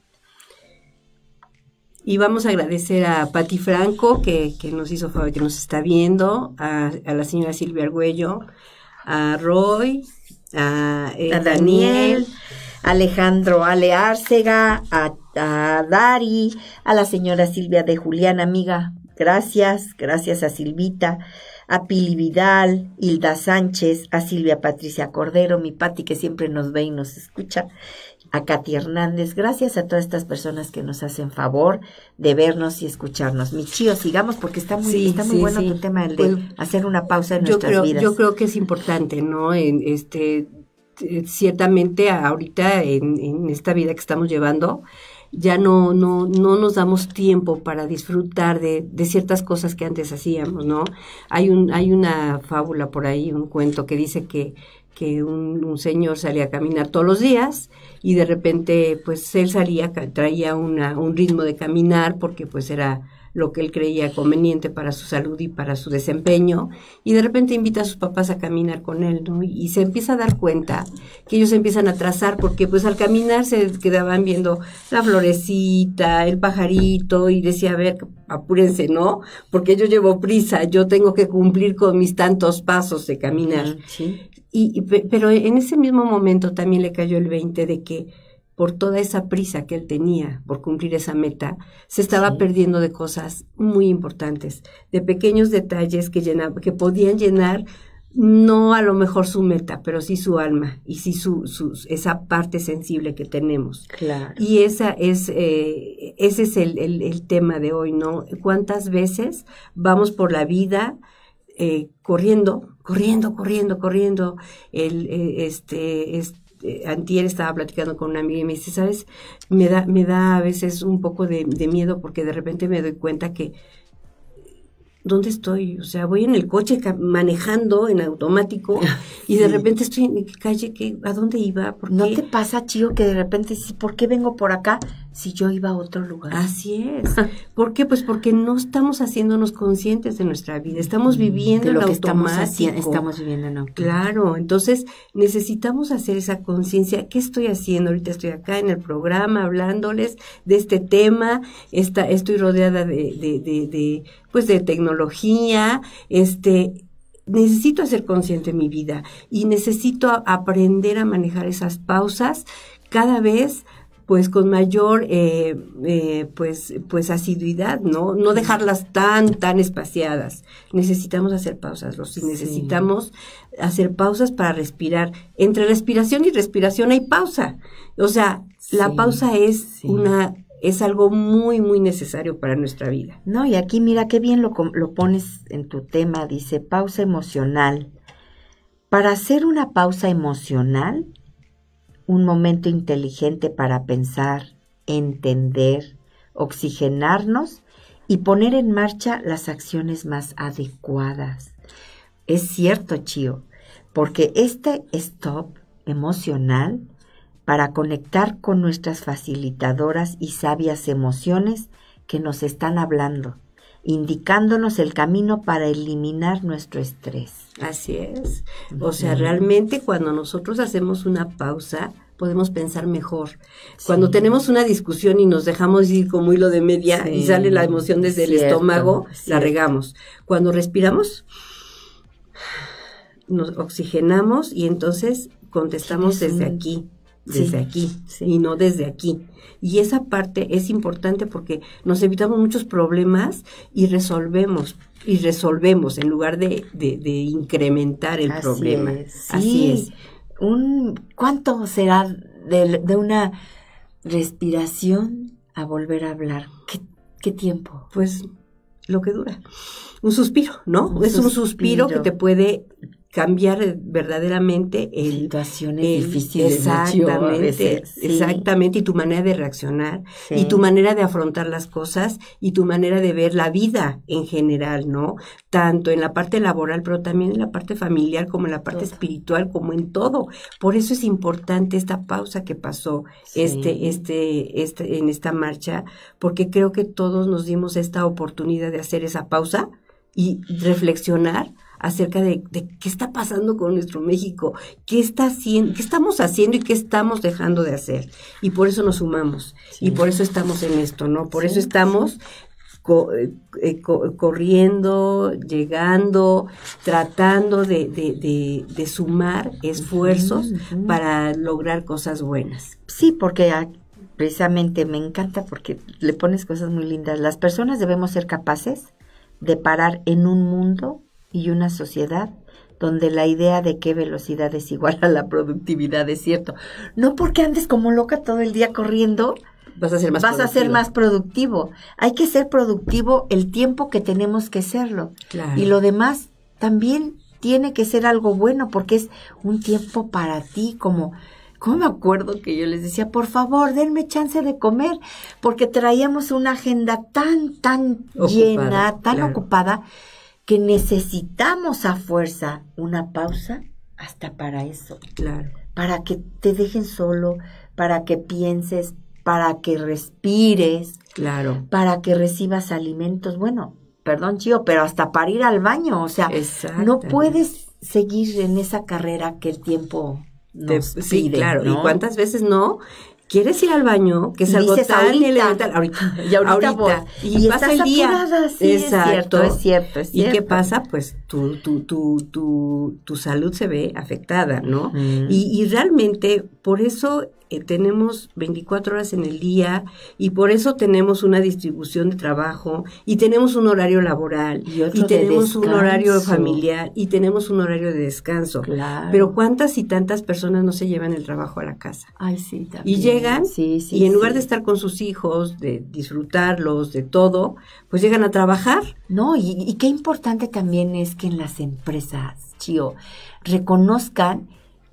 Y vamos a agradecer a Pati Franco, que, nos hizo favor, que nos está viendo, a, la señora Silvia Argüello, a Roy, a, eh, Daniel, a Alejandro Aleárcega, a, a Dari, a la señora Silvia de Julián, amiga. Gracias, gracias a Silvita a Pili Vidal, Hilda Sánchez, a Silvia Patricia Cordero, mi Pati que siempre nos ve y nos escucha, a Katy Hernández. Gracias a todas estas personas que nos hacen favor de vernos y escucharnos. Mi chío, sigamos porque está muy, está muy bueno tu tema el de pues, hacer una pausa en yo nuestras vidas. Yo creo que es importante, ¿no? En este ciertamente ahorita en, en esta vida que estamos llevando ya no, no, no nos damos tiempo para disfrutar de, de, ciertas cosas que antes hacíamos, ¿no? Hay, un, hay una fábula por ahí, un cuento que dice que, que un, un, señor salía a caminar todos los días y de repente pues él salía, traía una, un ritmo de caminar porque pues era lo que él creía conveniente para su salud y para su desempeño, y de repente invita a sus papás a caminar con él, ¿no? Y se empieza a dar cuenta que ellos empiezan a trazar, porque pues al caminar se quedaban viendo la florecita, el pajarito, y decía, a ver, apúrense, ¿no? Porque yo llevo prisa, yo tengo que cumplir con mis tantos pasos de caminar. Y, pero en ese mismo momento también le cayó el veinte de que por toda esa prisa que él tenía por cumplir esa meta, se estaba perdiendo de cosas muy importantes, de pequeños detalles que, que podían llenar no a lo mejor su meta, pero sí su alma y sí su, esa parte sensible que tenemos. Claro. Y esa es, eh, ese es el, tema de hoy, ¿no? ¿Cuántas veces vamos por la vida eh, corriendo, corriendo, corriendo, corriendo, el, eh, este, este antier estaba platicando con una amiga y me dice, ¿sabes? Me da, me da a veces un poco de, miedo porque de repente me doy cuenta que ¿dónde estoy? O sea, voy en el coche manejando en automático *laughs* y de repente estoy en calle, que ¿a dónde iba? ¿Por ¿No te pasa, chico, que de repente dices, ¿por qué vengo por acá? si yo iba a otro lugar. Así es. *laughs* ¿Por qué? Pues porque no estamos haciéndonos conscientes de nuestra vida, estamos viviendo lo que Estamos, estamos viviendo en automático. Claro, entonces necesitamos hacer esa conciencia, ¿qué estoy haciendo? Ahorita estoy acá en el programa hablándoles de este tema, está, estoy rodeada de, pues de tecnología, este necesito ser consciente de mi vida y necesito aprender a manejar esas pausas cada vez pues con mayor eh, eh, pues, pues asiduidad, ¿no? No dejarlas tan, tan espaciadas. Necesitamos hacer pausas, los necesitamos hacer pausas para respirar. Entre respiración y respiración hay pausa. O sea, la pausa es una es algo muy, muy necesario para nuestra vida. No, y aquí mira qué bien lo, lo pones en tu tema, dice pausa emocional. Para hacer una pausa emocional, un momento inteligente para pensar, entender, oxigenarnos y poner en marcha las acciones más adecuadas. Es cierto, Chío, porque este stop emocional para conectar con nuestras facilitadoras y sabias emociones que nos están hablando, indicándonos el camino para eliminar nuestro estrés. Así es. O sea, realmente cuando nosotros hacemos una pausa, podemos pensar mejor. Cuando tenemos una discusión y nos dejamos ir como hilo de media y sale la emoción desde el estómago, la regamos. Cuando respiramos, nos oxigenamos y entonces contestamos desde aquí, desde aquí y no desde aquí. Y esa parte es importante porque nos evitamos muchos problemas y resolvemos y resolvemos en lugar de, de, incrementar el problema. Así es un cuánto será de, una respiración a volver a hablar. ¿Qué, tiempo? Pues lo que dura. Un suspiro, ¿no? es un suspiro que te puede cambiar eh, verdaderamente el situaciones difíciles exactamente exactamente y tu manera de reaccionar y tu manera de afrontar las cosas y tu manera de ver la vida en general no tanto en la parte laboral pero también en la parte familiar como en la parte espiritual como en todo por eso es importante esta pausa que pasó este este este en esta marcha porque creo que todos nos dimos esta oportunidad de hacer esa pausa y reflexionar acerca de, qué está pasando con nuestro México, qué, está haciendo, estamos haciendo y qué estamos dejando de hacer. Y por eso nos sumamos, y por eso estamos en esto, ¿no? Por eso estamos eh, eh, corriendo, llegando, tratando de, sumar esfuerzos para lograr cosas buenas. Sí, porque precisamente me encanta porque le pones cosas muy lindas. Las personas debemos ser capaces de parar en un mundo y una sociedad donde la idea de qué velocidad es igual a la productividad es cierto. No porque andes como loca todo el día corriendo, vas a ser más, vas productivo. A ser más productivo. Hay que ser productivo el tiempo que tenemos que serlo. Y lo demás también tiene que ser algo bueno porque es un tiempo para ti como... ¿Cómo me acuerdo que yo les decía, por favor, denme chance de comer? Porque traíamos una agenda tan, tan llena, tan ocupada, que necesitamos a fuerza una pausa hasta para eso. Claro. Para que te dejen solo, para que pienses, para que respires. Claro. Para que recibas alimentos. Bueno, perdón, chío, pero hasta para ir al baño. O sea, no puedes seguir en esa carrera que el tiempo nos pide, claro. ¿Y cuántas veces no ¿Quieres ir al baño? Que es algo tan elemental. Ahorita. Y ahorita. y, pasa el día. Es cierto, es cierto. ¿Y qué pasa? Pues tu, tu, tu, tu, tu salud se ve afectada, ¿no? Mm. Y, y realmente, por eso eh, tenemos 24 horas en el día y por eso tenemos una distribución de trabajo y tenemos un horario laboral y, tenemos un horario familiar y tenemos un horario de descanso. Pero cuántas y tantas personas no se llevan el trabajo a la casa. Ay, sí, también. Y llegan y en lugar de estar con sus hijos, de disfrutarlos, de todo, pues llegan a trabajar. No, y, qué importante también es que en las empresas, Chío, reconozcan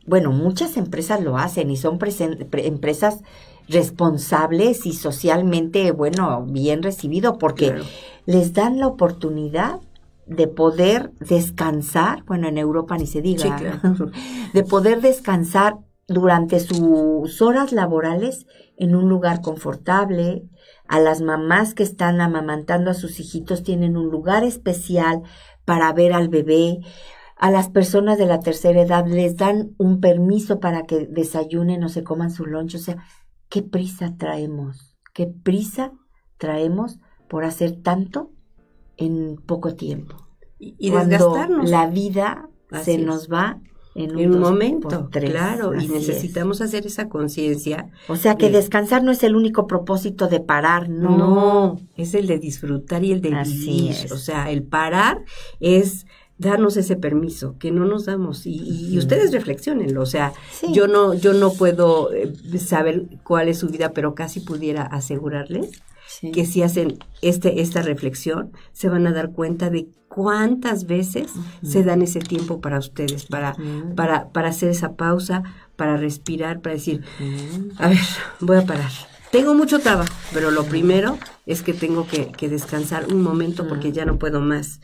bueno, muchas empresas lo hacen y son empresas responsables y socialmente, bueno, bien recibido porque les dan la oportunidad de poder descansar, bueno, en Europa ni se diga, *laughs* de poder descansar durante sus horas laborales en un lugar confortable, a las mamás que están amamantando a sus hijitos tienen un lugar especial para ver al bebé, a las personas de la tercera edad les dan un permiso para que desayunen o se coman su lunch. O sea, ¿qué prisa traemos? ¿Qué prisa traemos por hacer tanto en poco tiempo? Y, desgastarnos. La vida se nos va en un, en un momento, claro, y necesitamos hacer esa conciencia. O sea que descansar no es el único propósito de parar, no. es el de disfrutar y el de Así O sea, el parar es darnos ese permiso que no nos damos y, ustedes reflexionen, o sea, yo no yo no puedo eh, saber cuál es su vida, pero casi pudiera asegurarles que si hacen este esta reflexión se van a dar cuenta de cuántas veces se dan ese tiempo para ustedes, para, para para hacer esa pausa, para respirar, para decir, a ver, voy a parar. Tengo mucho trabajo, pero lo primero es que tengo que descansar un momento porque ya no puedo más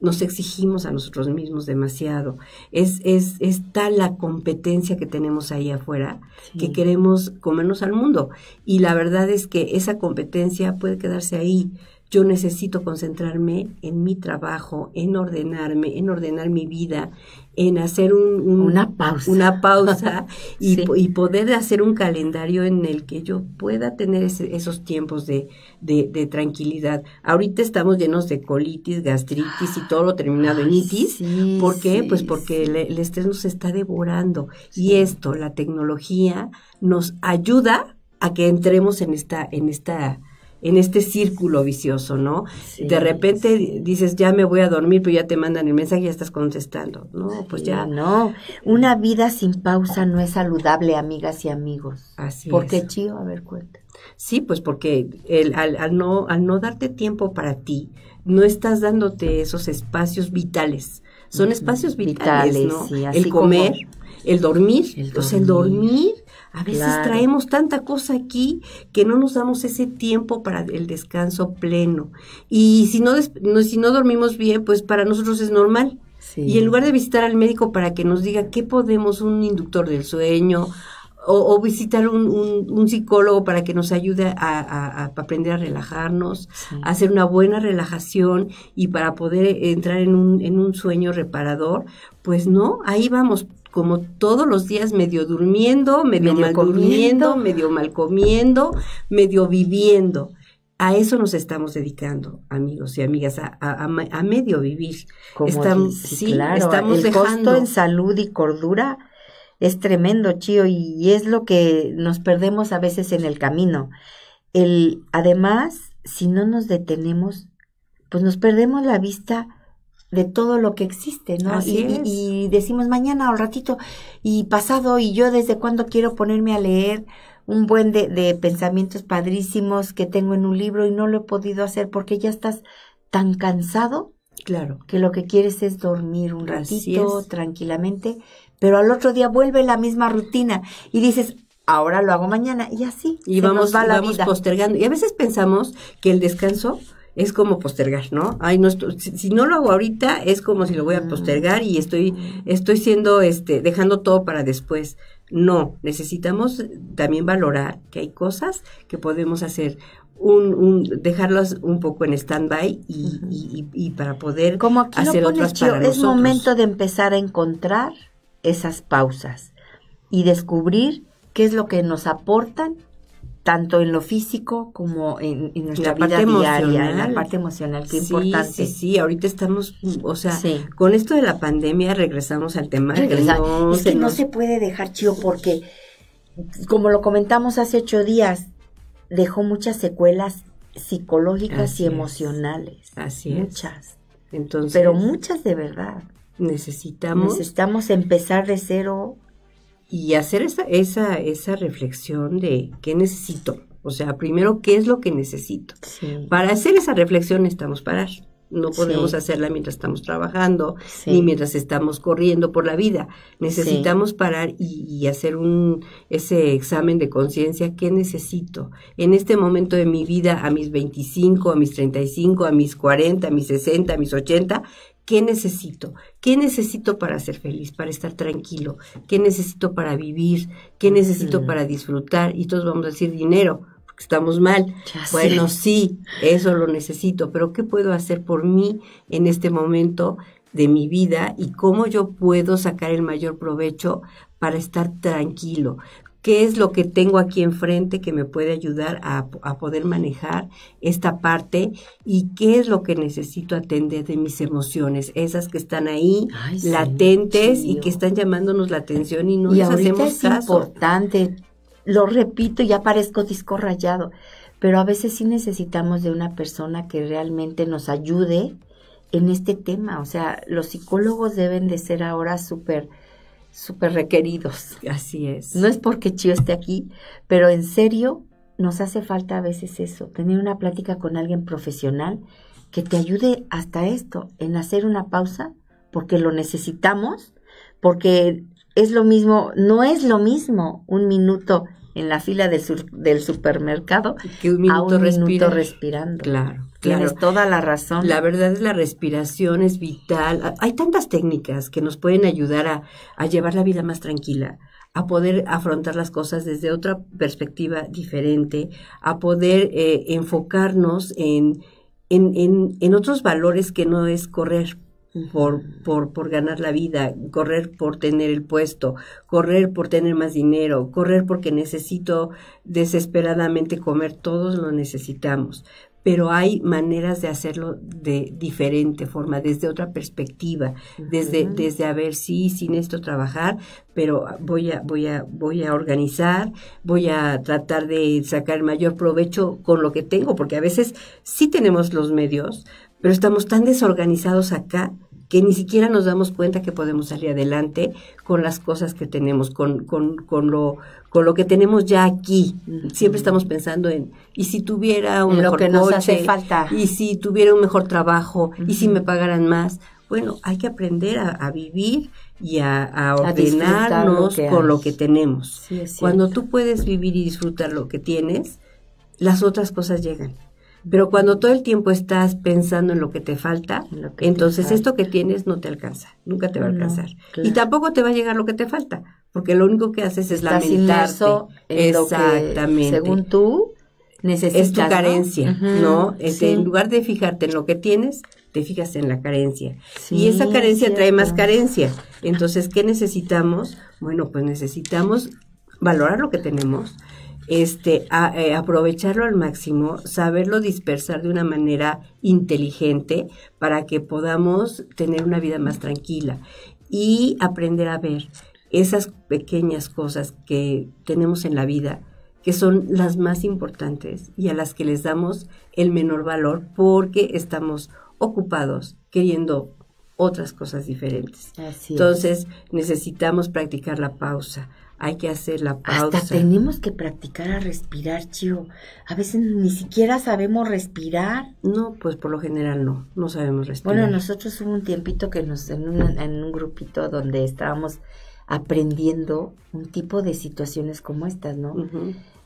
nos exigimos a nosotros mismos demasiado. Es, es, tal la competencia que tenemos ahí afuera que queremos comernos al mundo. Y la verdad es que esa competencia puede quedarse ahí, yo necesito concentrarme en mi trabajo, en ordenarme, en ordenar mi vida, en hacer una pausa, una pausa *laughs* y, poder hacer un calendario en el que yo pueda tener esos tiempos de, tranquilidad. Ahorita estamos llenos de colitis, gastritis y todo lo terminado en itis. ¿Por qué? pues porque el, el, estrés nos está devorando. Y esto, la tecnología, nos ayuda a que entremos en esta, en esta en este círculo vicioso, ¿no? de repente dices, ya me voy a dormir, pero ya te mandan el mensaje y ya estás contestando. No, pues ya. No, una vida sin pausa no es saludable, amigas y amigos. Así ¿Por es. qué, Chío? A ver, cuenta. Sí, pues porque el, al, no, al no darte tiempo para ti, no estás dándote esos espacios vitales. Son espacios vitales, ¿no? el comer, el dormir, el dormir. Pues el dormir a veces traemos tanta cosa aquí que no nos damos ese tiempo para el descanso pleno. Y si no, si no dormimos bien, pues para nosotros es normal. Y en lugar de visitar al médico para que nos diga qué podemos, un inductor del sueño, o, visitar un, un, psicólogo para que nos ayude a, aprender a relajarnos, a hacer una buena relajación y para poder eh, entrar en un, en un sueño reparador, pues no, ahí vamos como todos los días medio durmiendo, medio, mal durmiendo, medio mal comiendo, medio viviendo. A eso nos estamos dedicando, amigos y amigas, a, a, medio vivir. estamos, sí, claro, estamos dejando... en salud y cordura es tremendo, Chío, y es lo que nos perdemos a veces en el camino. El, además, si no nos detenemos, pues nos perdemos la vista de todo lo que existe, ¿no? Así y, y, decimos mañana o ratito y pasado y yo desde cuándo quiero ponerme a leer un buen de, de, pensamientos padrísimos que tengo en un libro y no lo he podido hacer porque ya estás tan cansado. Claro. Que lo que quieres es dormir un ratito tranquilamente, pero al otro día vuelve la misma rutina y dices, ahora lo hago mañana y así. Y vamos, va la vamos postergando. Y a veces pensamos que el descanso es como postergar, ¿no? Ay, si, no lo hago ahorita es como si lo voy a mm. postergar y estoy estoy siendo este dejando todo para después. No, necesitamos también valorar que hay cosas que podemos hacer un, un un poco en stand-by y, para poder hacer otras para Es momento de empezar a encontrar esas pausas y descubrir qué es lo que nos aportan tanto en lo físico como en, nuestra vida diaria, en la parte emocional, que es importante. Sí, sí, ahorita estamos, o sea, con esto de la pandemia regresamos al tema. regresamos no es que no se puede dejar, chido, porque como lo comentamos hace ocho días, dejó muchas secuelas psicológicas y emocionales. Así muchas. Muchas. Entonces, pero muchas de verdad necesitamos empezar de cero y hacer esa, esa, esa reflexión de qué necesito. O sea, primero, ¿qué es lo que necesito? Para hacer esa reflexión necesitamos parar. No podemos hacerla mientras estamos trabajando, ni mientras estamos corriendo por la vida. Necesitamos parar y, hacer un, ese examen de conciencia, ¿qué necesito? En este momento de mi vida, a mis 25, a mis 35, a mis 40, a mis 60, a mis 80, ¿Qué necesito? ¿Qué necesito para ser feliz, para estar tranquilo? ¿Qué necesito para vivir? ¿Qué necesito para disfrutar? Y todos vamos a decir dinero, porque estamos mal. bueno, sí, eso lo necesito, pero ¿qué puedo hacer por mí en este momento de mi vida y cómo yo puedo sacar el mayor provecho para estar tranquilo, qué es lo que tengo aquí enfrente que me puede ayudar a, a, poder manejar esta parte y qué es lo que necesito atender de mis emociones, esas que están ahí latentes y que están llamándonos la atención y no y les hacemos es importante, lo repito, ya parezco disco rayado, pero a veces sí necesitamos de una persona que realmente nos ayude en este tema, o sea, los psicólogos deben de ser ahora súper súper requeridos. Así es. No es porque Chio esté aquí, pero en serio nos hace falta a veces eso, tener una plática con alguien profesional que te ayude hasta esto, en hacer una pausa, porque lo necesitamos, porque es lo mismo, no es lo mismo un minuto en la fila del, supermercado que un minuto respirando. Claro. Tienes toda la razón. La verdad es la respiración es vital. Ah, hay tantas técnicas que nos pueden ayudar a, llevar la vida más tranquila, a poder afrontar las cosas desde otra perspectiva diferente, a poder eh, enfocarnos en, en, otros valores que no es correr. Por, por, por ganar la vida, correr por tener el puesto, correr por tener más dinero, correr porque necesito desesperadamente comer, todos lo necesitamos, pero hay maneras de hacerlo de diferente forma, desde otra perspectiva, desde, desde a ver, si sin esto trabajar, pero voy a, voy a, voy a organizar, voy a tratar de sacar mayor provecho con lo que tengo, porque a veces sí tenemos los medios, pero estamos tan desorganizados acá que ni siquiera nos damos cuenta que podemos salir adelante con las cosas que tenemos, con, con, con, lo, con lo que tenemos ya aquí. Siempre estamos pensando en, y si tuviera un mejor lo y si tuviera un mejor trabajo, y si me pagaran más. Bueno, hay que aprender a, vivir y a, ordenarnos con lo que tenemos. cuando tú puedes vivir y disfrutar lo que tienes, las otras cosas llegan. Pero cuando todo el tiempo estás pensando en lo que te falta, entonces esto que tienes no te alcanza, nunca te va a alcanzar. Y tampoco te va a llegar lo que te falta, porque lo único que haces es Estás lamentarte. Exactamente. según tú, necesitas. Es tu carencia, ¿no? En lugar de fijarte en lo que tienes, te fijas en la carencia. y esa carencia trae más carencia. Entonces, ¿qué necesitamos? Bueno, pues necesitamos valorar lo que tenemos, este, eh, aprovecharlo al máximo, saberlo dispersar de una manera inteligente para que podamos tener una vida más tranquila y aprender a ver esas pequeñas cosas que tenemos en la vida, que son las más importantes y a las que les damos el menor valor porque estamos ocupados queriendo otras cosas diferentes. Entonces necesitamos practicar la pausa. Hay que hacer la pausa. tenemos que practicar a respirar, chido. A veces ni siquiera sabemos respirar. No, pues por lo general no, no sabemos respirar. Bueno, nosotros hubo un tiempito que nos, en en un grupito donde estábamos aprendiendo un tipo de situaciones como estas, ¿no?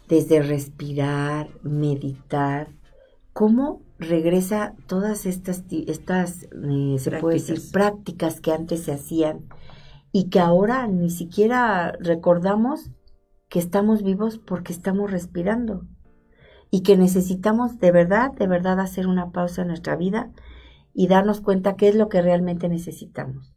Desde respirar, meditar, cómo regresa todas estas, estas eh, se puede decir, prácticas que antes se hacían y que ahora ni siquiera recordamos que estamos vivos porque estamos respirando y que necesitamos de verdad, de verdad hacer una pausa en nuestra vida y darnos cuenta qué es lo que realmente necesitamos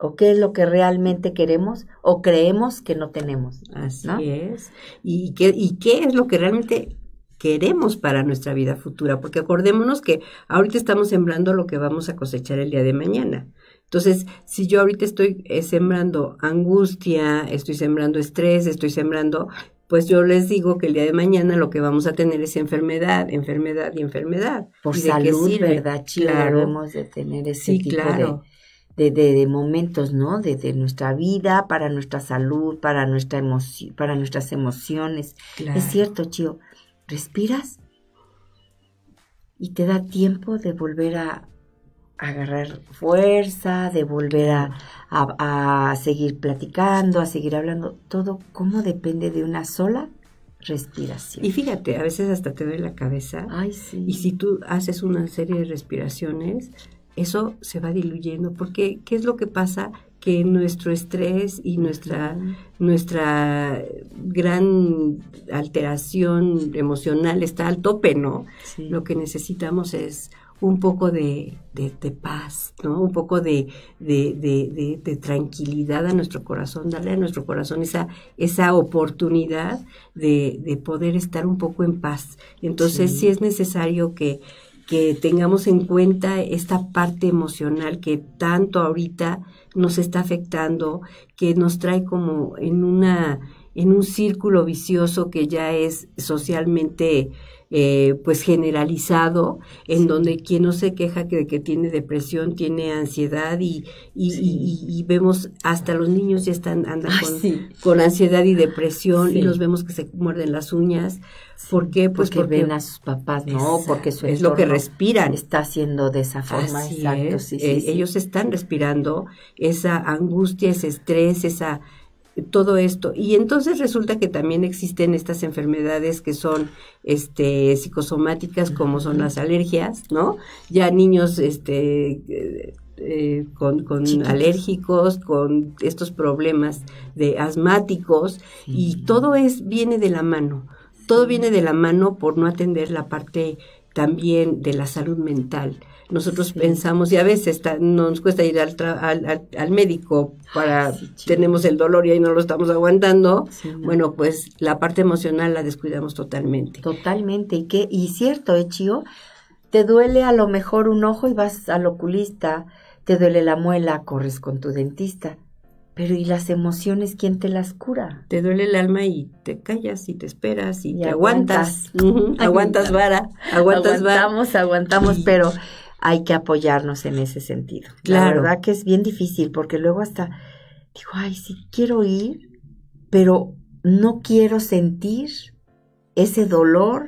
o qué es lo que realmente queremos o creemos que no tenemos. Así es. ¿Y qué, ¿Y qué es lo que realmente queremos para nuestra vida futura? Porque acordémonos que ahorita estamos sembrando lo que vamos a cosechar el día de mañana. Entonces, si yo ahorita estoy eh, sembrando angustia, estoy sembrando estrés, estoy sembrando, pues yo les digo que el día de mañana lo que vamos a tener es enfermedad, enfermedad y enfermedad. Por salud, ¿verdad, Claro. Debemos de tener ese tipo de, de, momentos, ¿no? De, nuestra vida, para nuestra salud, para, nuestra para nuestras emociones. Es cierto, Chio, respiras y te da tiempo de volver a, agarrar fuerza, de volver a, a, seguir platicando, a seguir hablando. Todo como depende de una sola respiración. Y fíjate, a veces hasta te duele la cabeza. Ay, sí. Y si tú haces una serie de respiraciones, eso se va diluyendo, porque ¿qué es lo que pasa? que nuestro estrés y nuestra, nuestra gran alteración emocional está al tope, ¿no? Lo que necesitamos es un poco de, de, paz, ¿no? Un poco de, de, tranquilidad a nuestro corazón, darle a nuestro corazón esa, esa oportunidad de, poder estar un poco en paz. Entonces, si sí es necesario que que tengamos en cuenta esta parte emocional que tanto ahorita nos está afectando, que nos trae como en una en un círculo vicioso que ya es socialmente eh, pues generalizado, en donde quien no se queja que, que tiene depresión, tiene ansiedad y, y, vemos hasta los niños ya están andan con, ansiedad y depresión y los vemos que se muerden las uñas. ¿Por qué? Pues porque, ven a sus papás, no, porque su es lo que respiran. Está haciendo de esa forma, eh, ellos están respirando esa angustia, ese estrés, esa todo esto. Y entonces resulta que también existen estas enfermedades que son este, psicosomáticas, como son las alergias, ¿no? Ya niños este, eh, eh, con, alérgicos, con estos problemas de asmáticos, y todo es, viene de la mano. Todo viene de la mano por no atender la parte también de la salud mental nosotros pensamos y a veces nos cuesta ir al, al, médico para tenemos el dolor y ahí no lo estamos aguantando. Bueno, pues la parte emocional la descuidamos totalmente. Totalmente y que y cierto, ¿eh, Chío? Te duele a lo mejor un ojo y vas al oculista, te duele la muela, corres con tu dentista. Pero ¿y las emociones quién te las cura? Te duele el alma y te callas y te esperas y, te aguantas. *laughs* *laughs* Aguantas, vara, Aguantamos, aguantamos, pero hay que apoyarnos en ese sentido. Claro. La verdad que es bien difícil porque luego hasta digo, ay, sí quiero ir, pero no quiero sentir ese dolor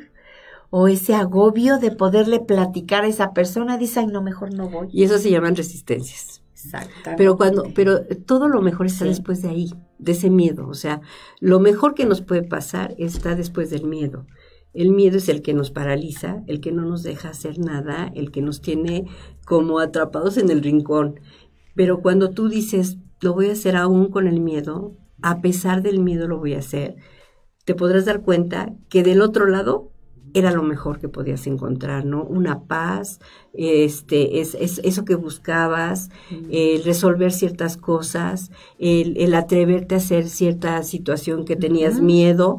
o ese agobio de poderle platicar a esa persona, dice, ay, no, mejor no voy. Y eso se llaman resistencias. Exacto. Pero cuando, pero todo lo mejor está después de ahí, de ese miedo. O sea, lo mejor que nos puede pasar está después del miedo. El miedo es el que nos paraliza, el que no nos deja hacer nada, el que nos tiene como atrapados en el rincón. Pero cuando tú dices, lo voy a hacer aún con el miedo, a pesar del miedo lo voy a hacer, te podrás dar cuenta que del otro lado era lo mejor que podías encontrar, ¿no? Una paz, este, es, eso que buscabas, mm. resolver ciertas cosas, el, atreverte a hacer cierta situación que tenías miedo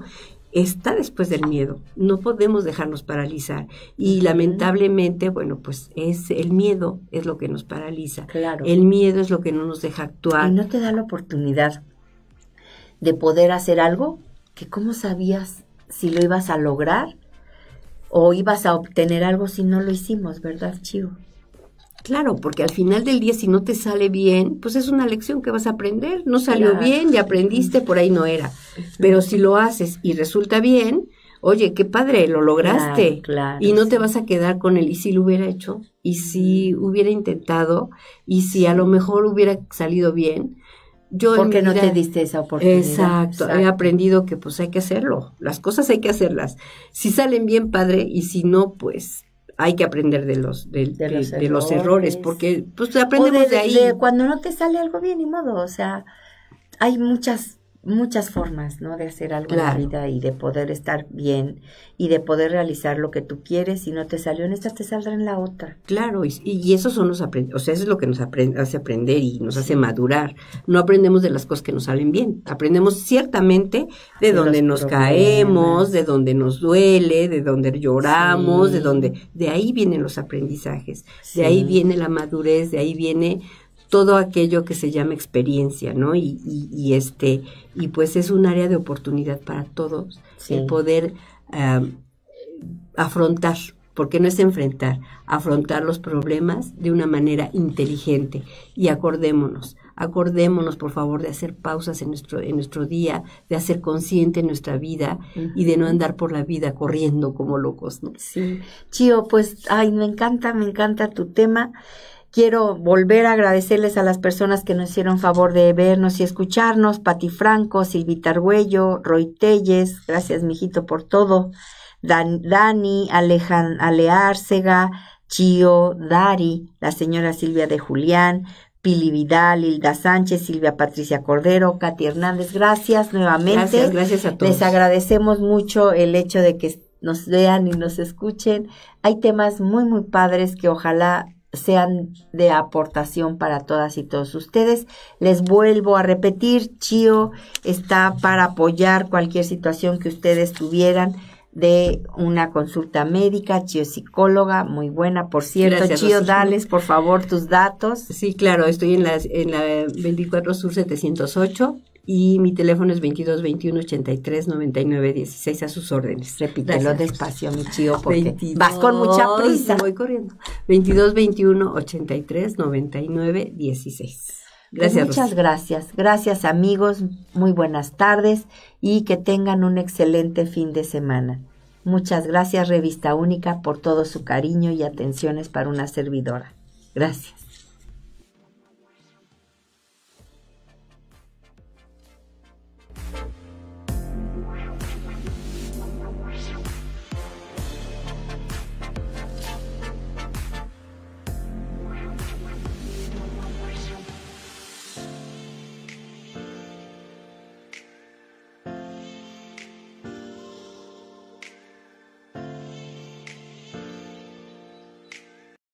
está después del miedo. No podemos dejarnos paralizar. Y lamentablemente, bueno, pues es el miedo es lo que nos paraliza. Claro. El miedo es lo que no nos deja actuar. Y no te da la oportunidad de poder hacer algo que cómo sabías si lo ibas a lograr o ibas a obtener algo si no lo hicimos, ¿verdad, Chivo? Claro, porque al final del día si no te sale bien, pues es una lección que vas a aprender. No salió bien, ya aprendiste, por ahí no era. Pero si lo haces y resulta bien, oye, qué padre, lo lograste. Claro, y no te vas a quedar con él. Y si lo hubiera hecho, y si mm. hubiera intentado, y si a lo mejor hubiera salido bien. Yo Porque no te diste esa oportunidad. exacto, he aprendido que pues hay que hacerlo, las cosas hay que hacerlas. Si salen bien, padre, y si no, pues hay que aprender de los de, los, errores. porque pues aprendemos de, ahí. cuando no te sale algo bien, y modo, o sea, hay muchas muchas formas, ¿no? De hacer algo en la vida y de poder estar bien y de poder realizar lo que tú quieres. Si no te salió en esta, te saldrá en la otra. Claro, y, eso son los o sea, eso es lo que nos hace aprender y nos hace madurar. No aprendemos de las cosas que nos salen bien. Aprendemos ciertamente de, donde nos caemos, de donde nos duele, de donde lloramos, de donde... De ahí vienen los aprendizajes, de ahí viene la madurez, de ahí viene todo aquello que se llama experiencia, ¿no? Y, este, y pues es un área de oportunidad para todos el poder afrontar, porque no es enfrentar, afrontar los problemas de una manera inteligente. Y acordémonos, acordémonos por favor de hacer pausas en nuestro, en nuestro día, de hacer consciente nuestra vida y de no andar por la vida corriendo como locos, ¿no? Sí. Chío, pues, ay, me encanta, me encanta tu tema. Quiero volver a agradecerles a las personas que nos hicieron favor de vernos y escucharnos. Pati Franco, Silvita Arguello, Roy Telles, gracias mijito por todo. Dani, Alejan, Ale Arcega, Chio, Dari, la señora Silvia de Julián, Pili Vidal, Hilda Sánchez, Silvia Patricia Cordero, Katy Hernández, gracias nuevamente. Gracias, gracias a todos. Les agradecemos mucho el hecho de que nos vean y nos escuchen. Hay temas muy, muy padres que ojalá sean de aportación para todas y todos ustedes. Les vuelvo a repetir, Chio está para apoyar cualquier situación que ustedes tuvieran de una consulta médica, Chio psicóloga, muy buena, por cierto. Chio, dales por favor tus datos. Sí, claro, estoy en la, en la 24 Sur 708 y mi teléfono es 22 21 83 99 16 a sus órdenes. Repítelo despacio, mi chico porque vas con mucha prisa. Voy corriendo. 22 21 83 99 16. Gracias. muchas gracias. Gracias amigos. Muy buenas tardes y que tengan un excelente fin de semana. Muchas gracias Revista Única por todo su cariño y atenciones para una servidora. Gracias.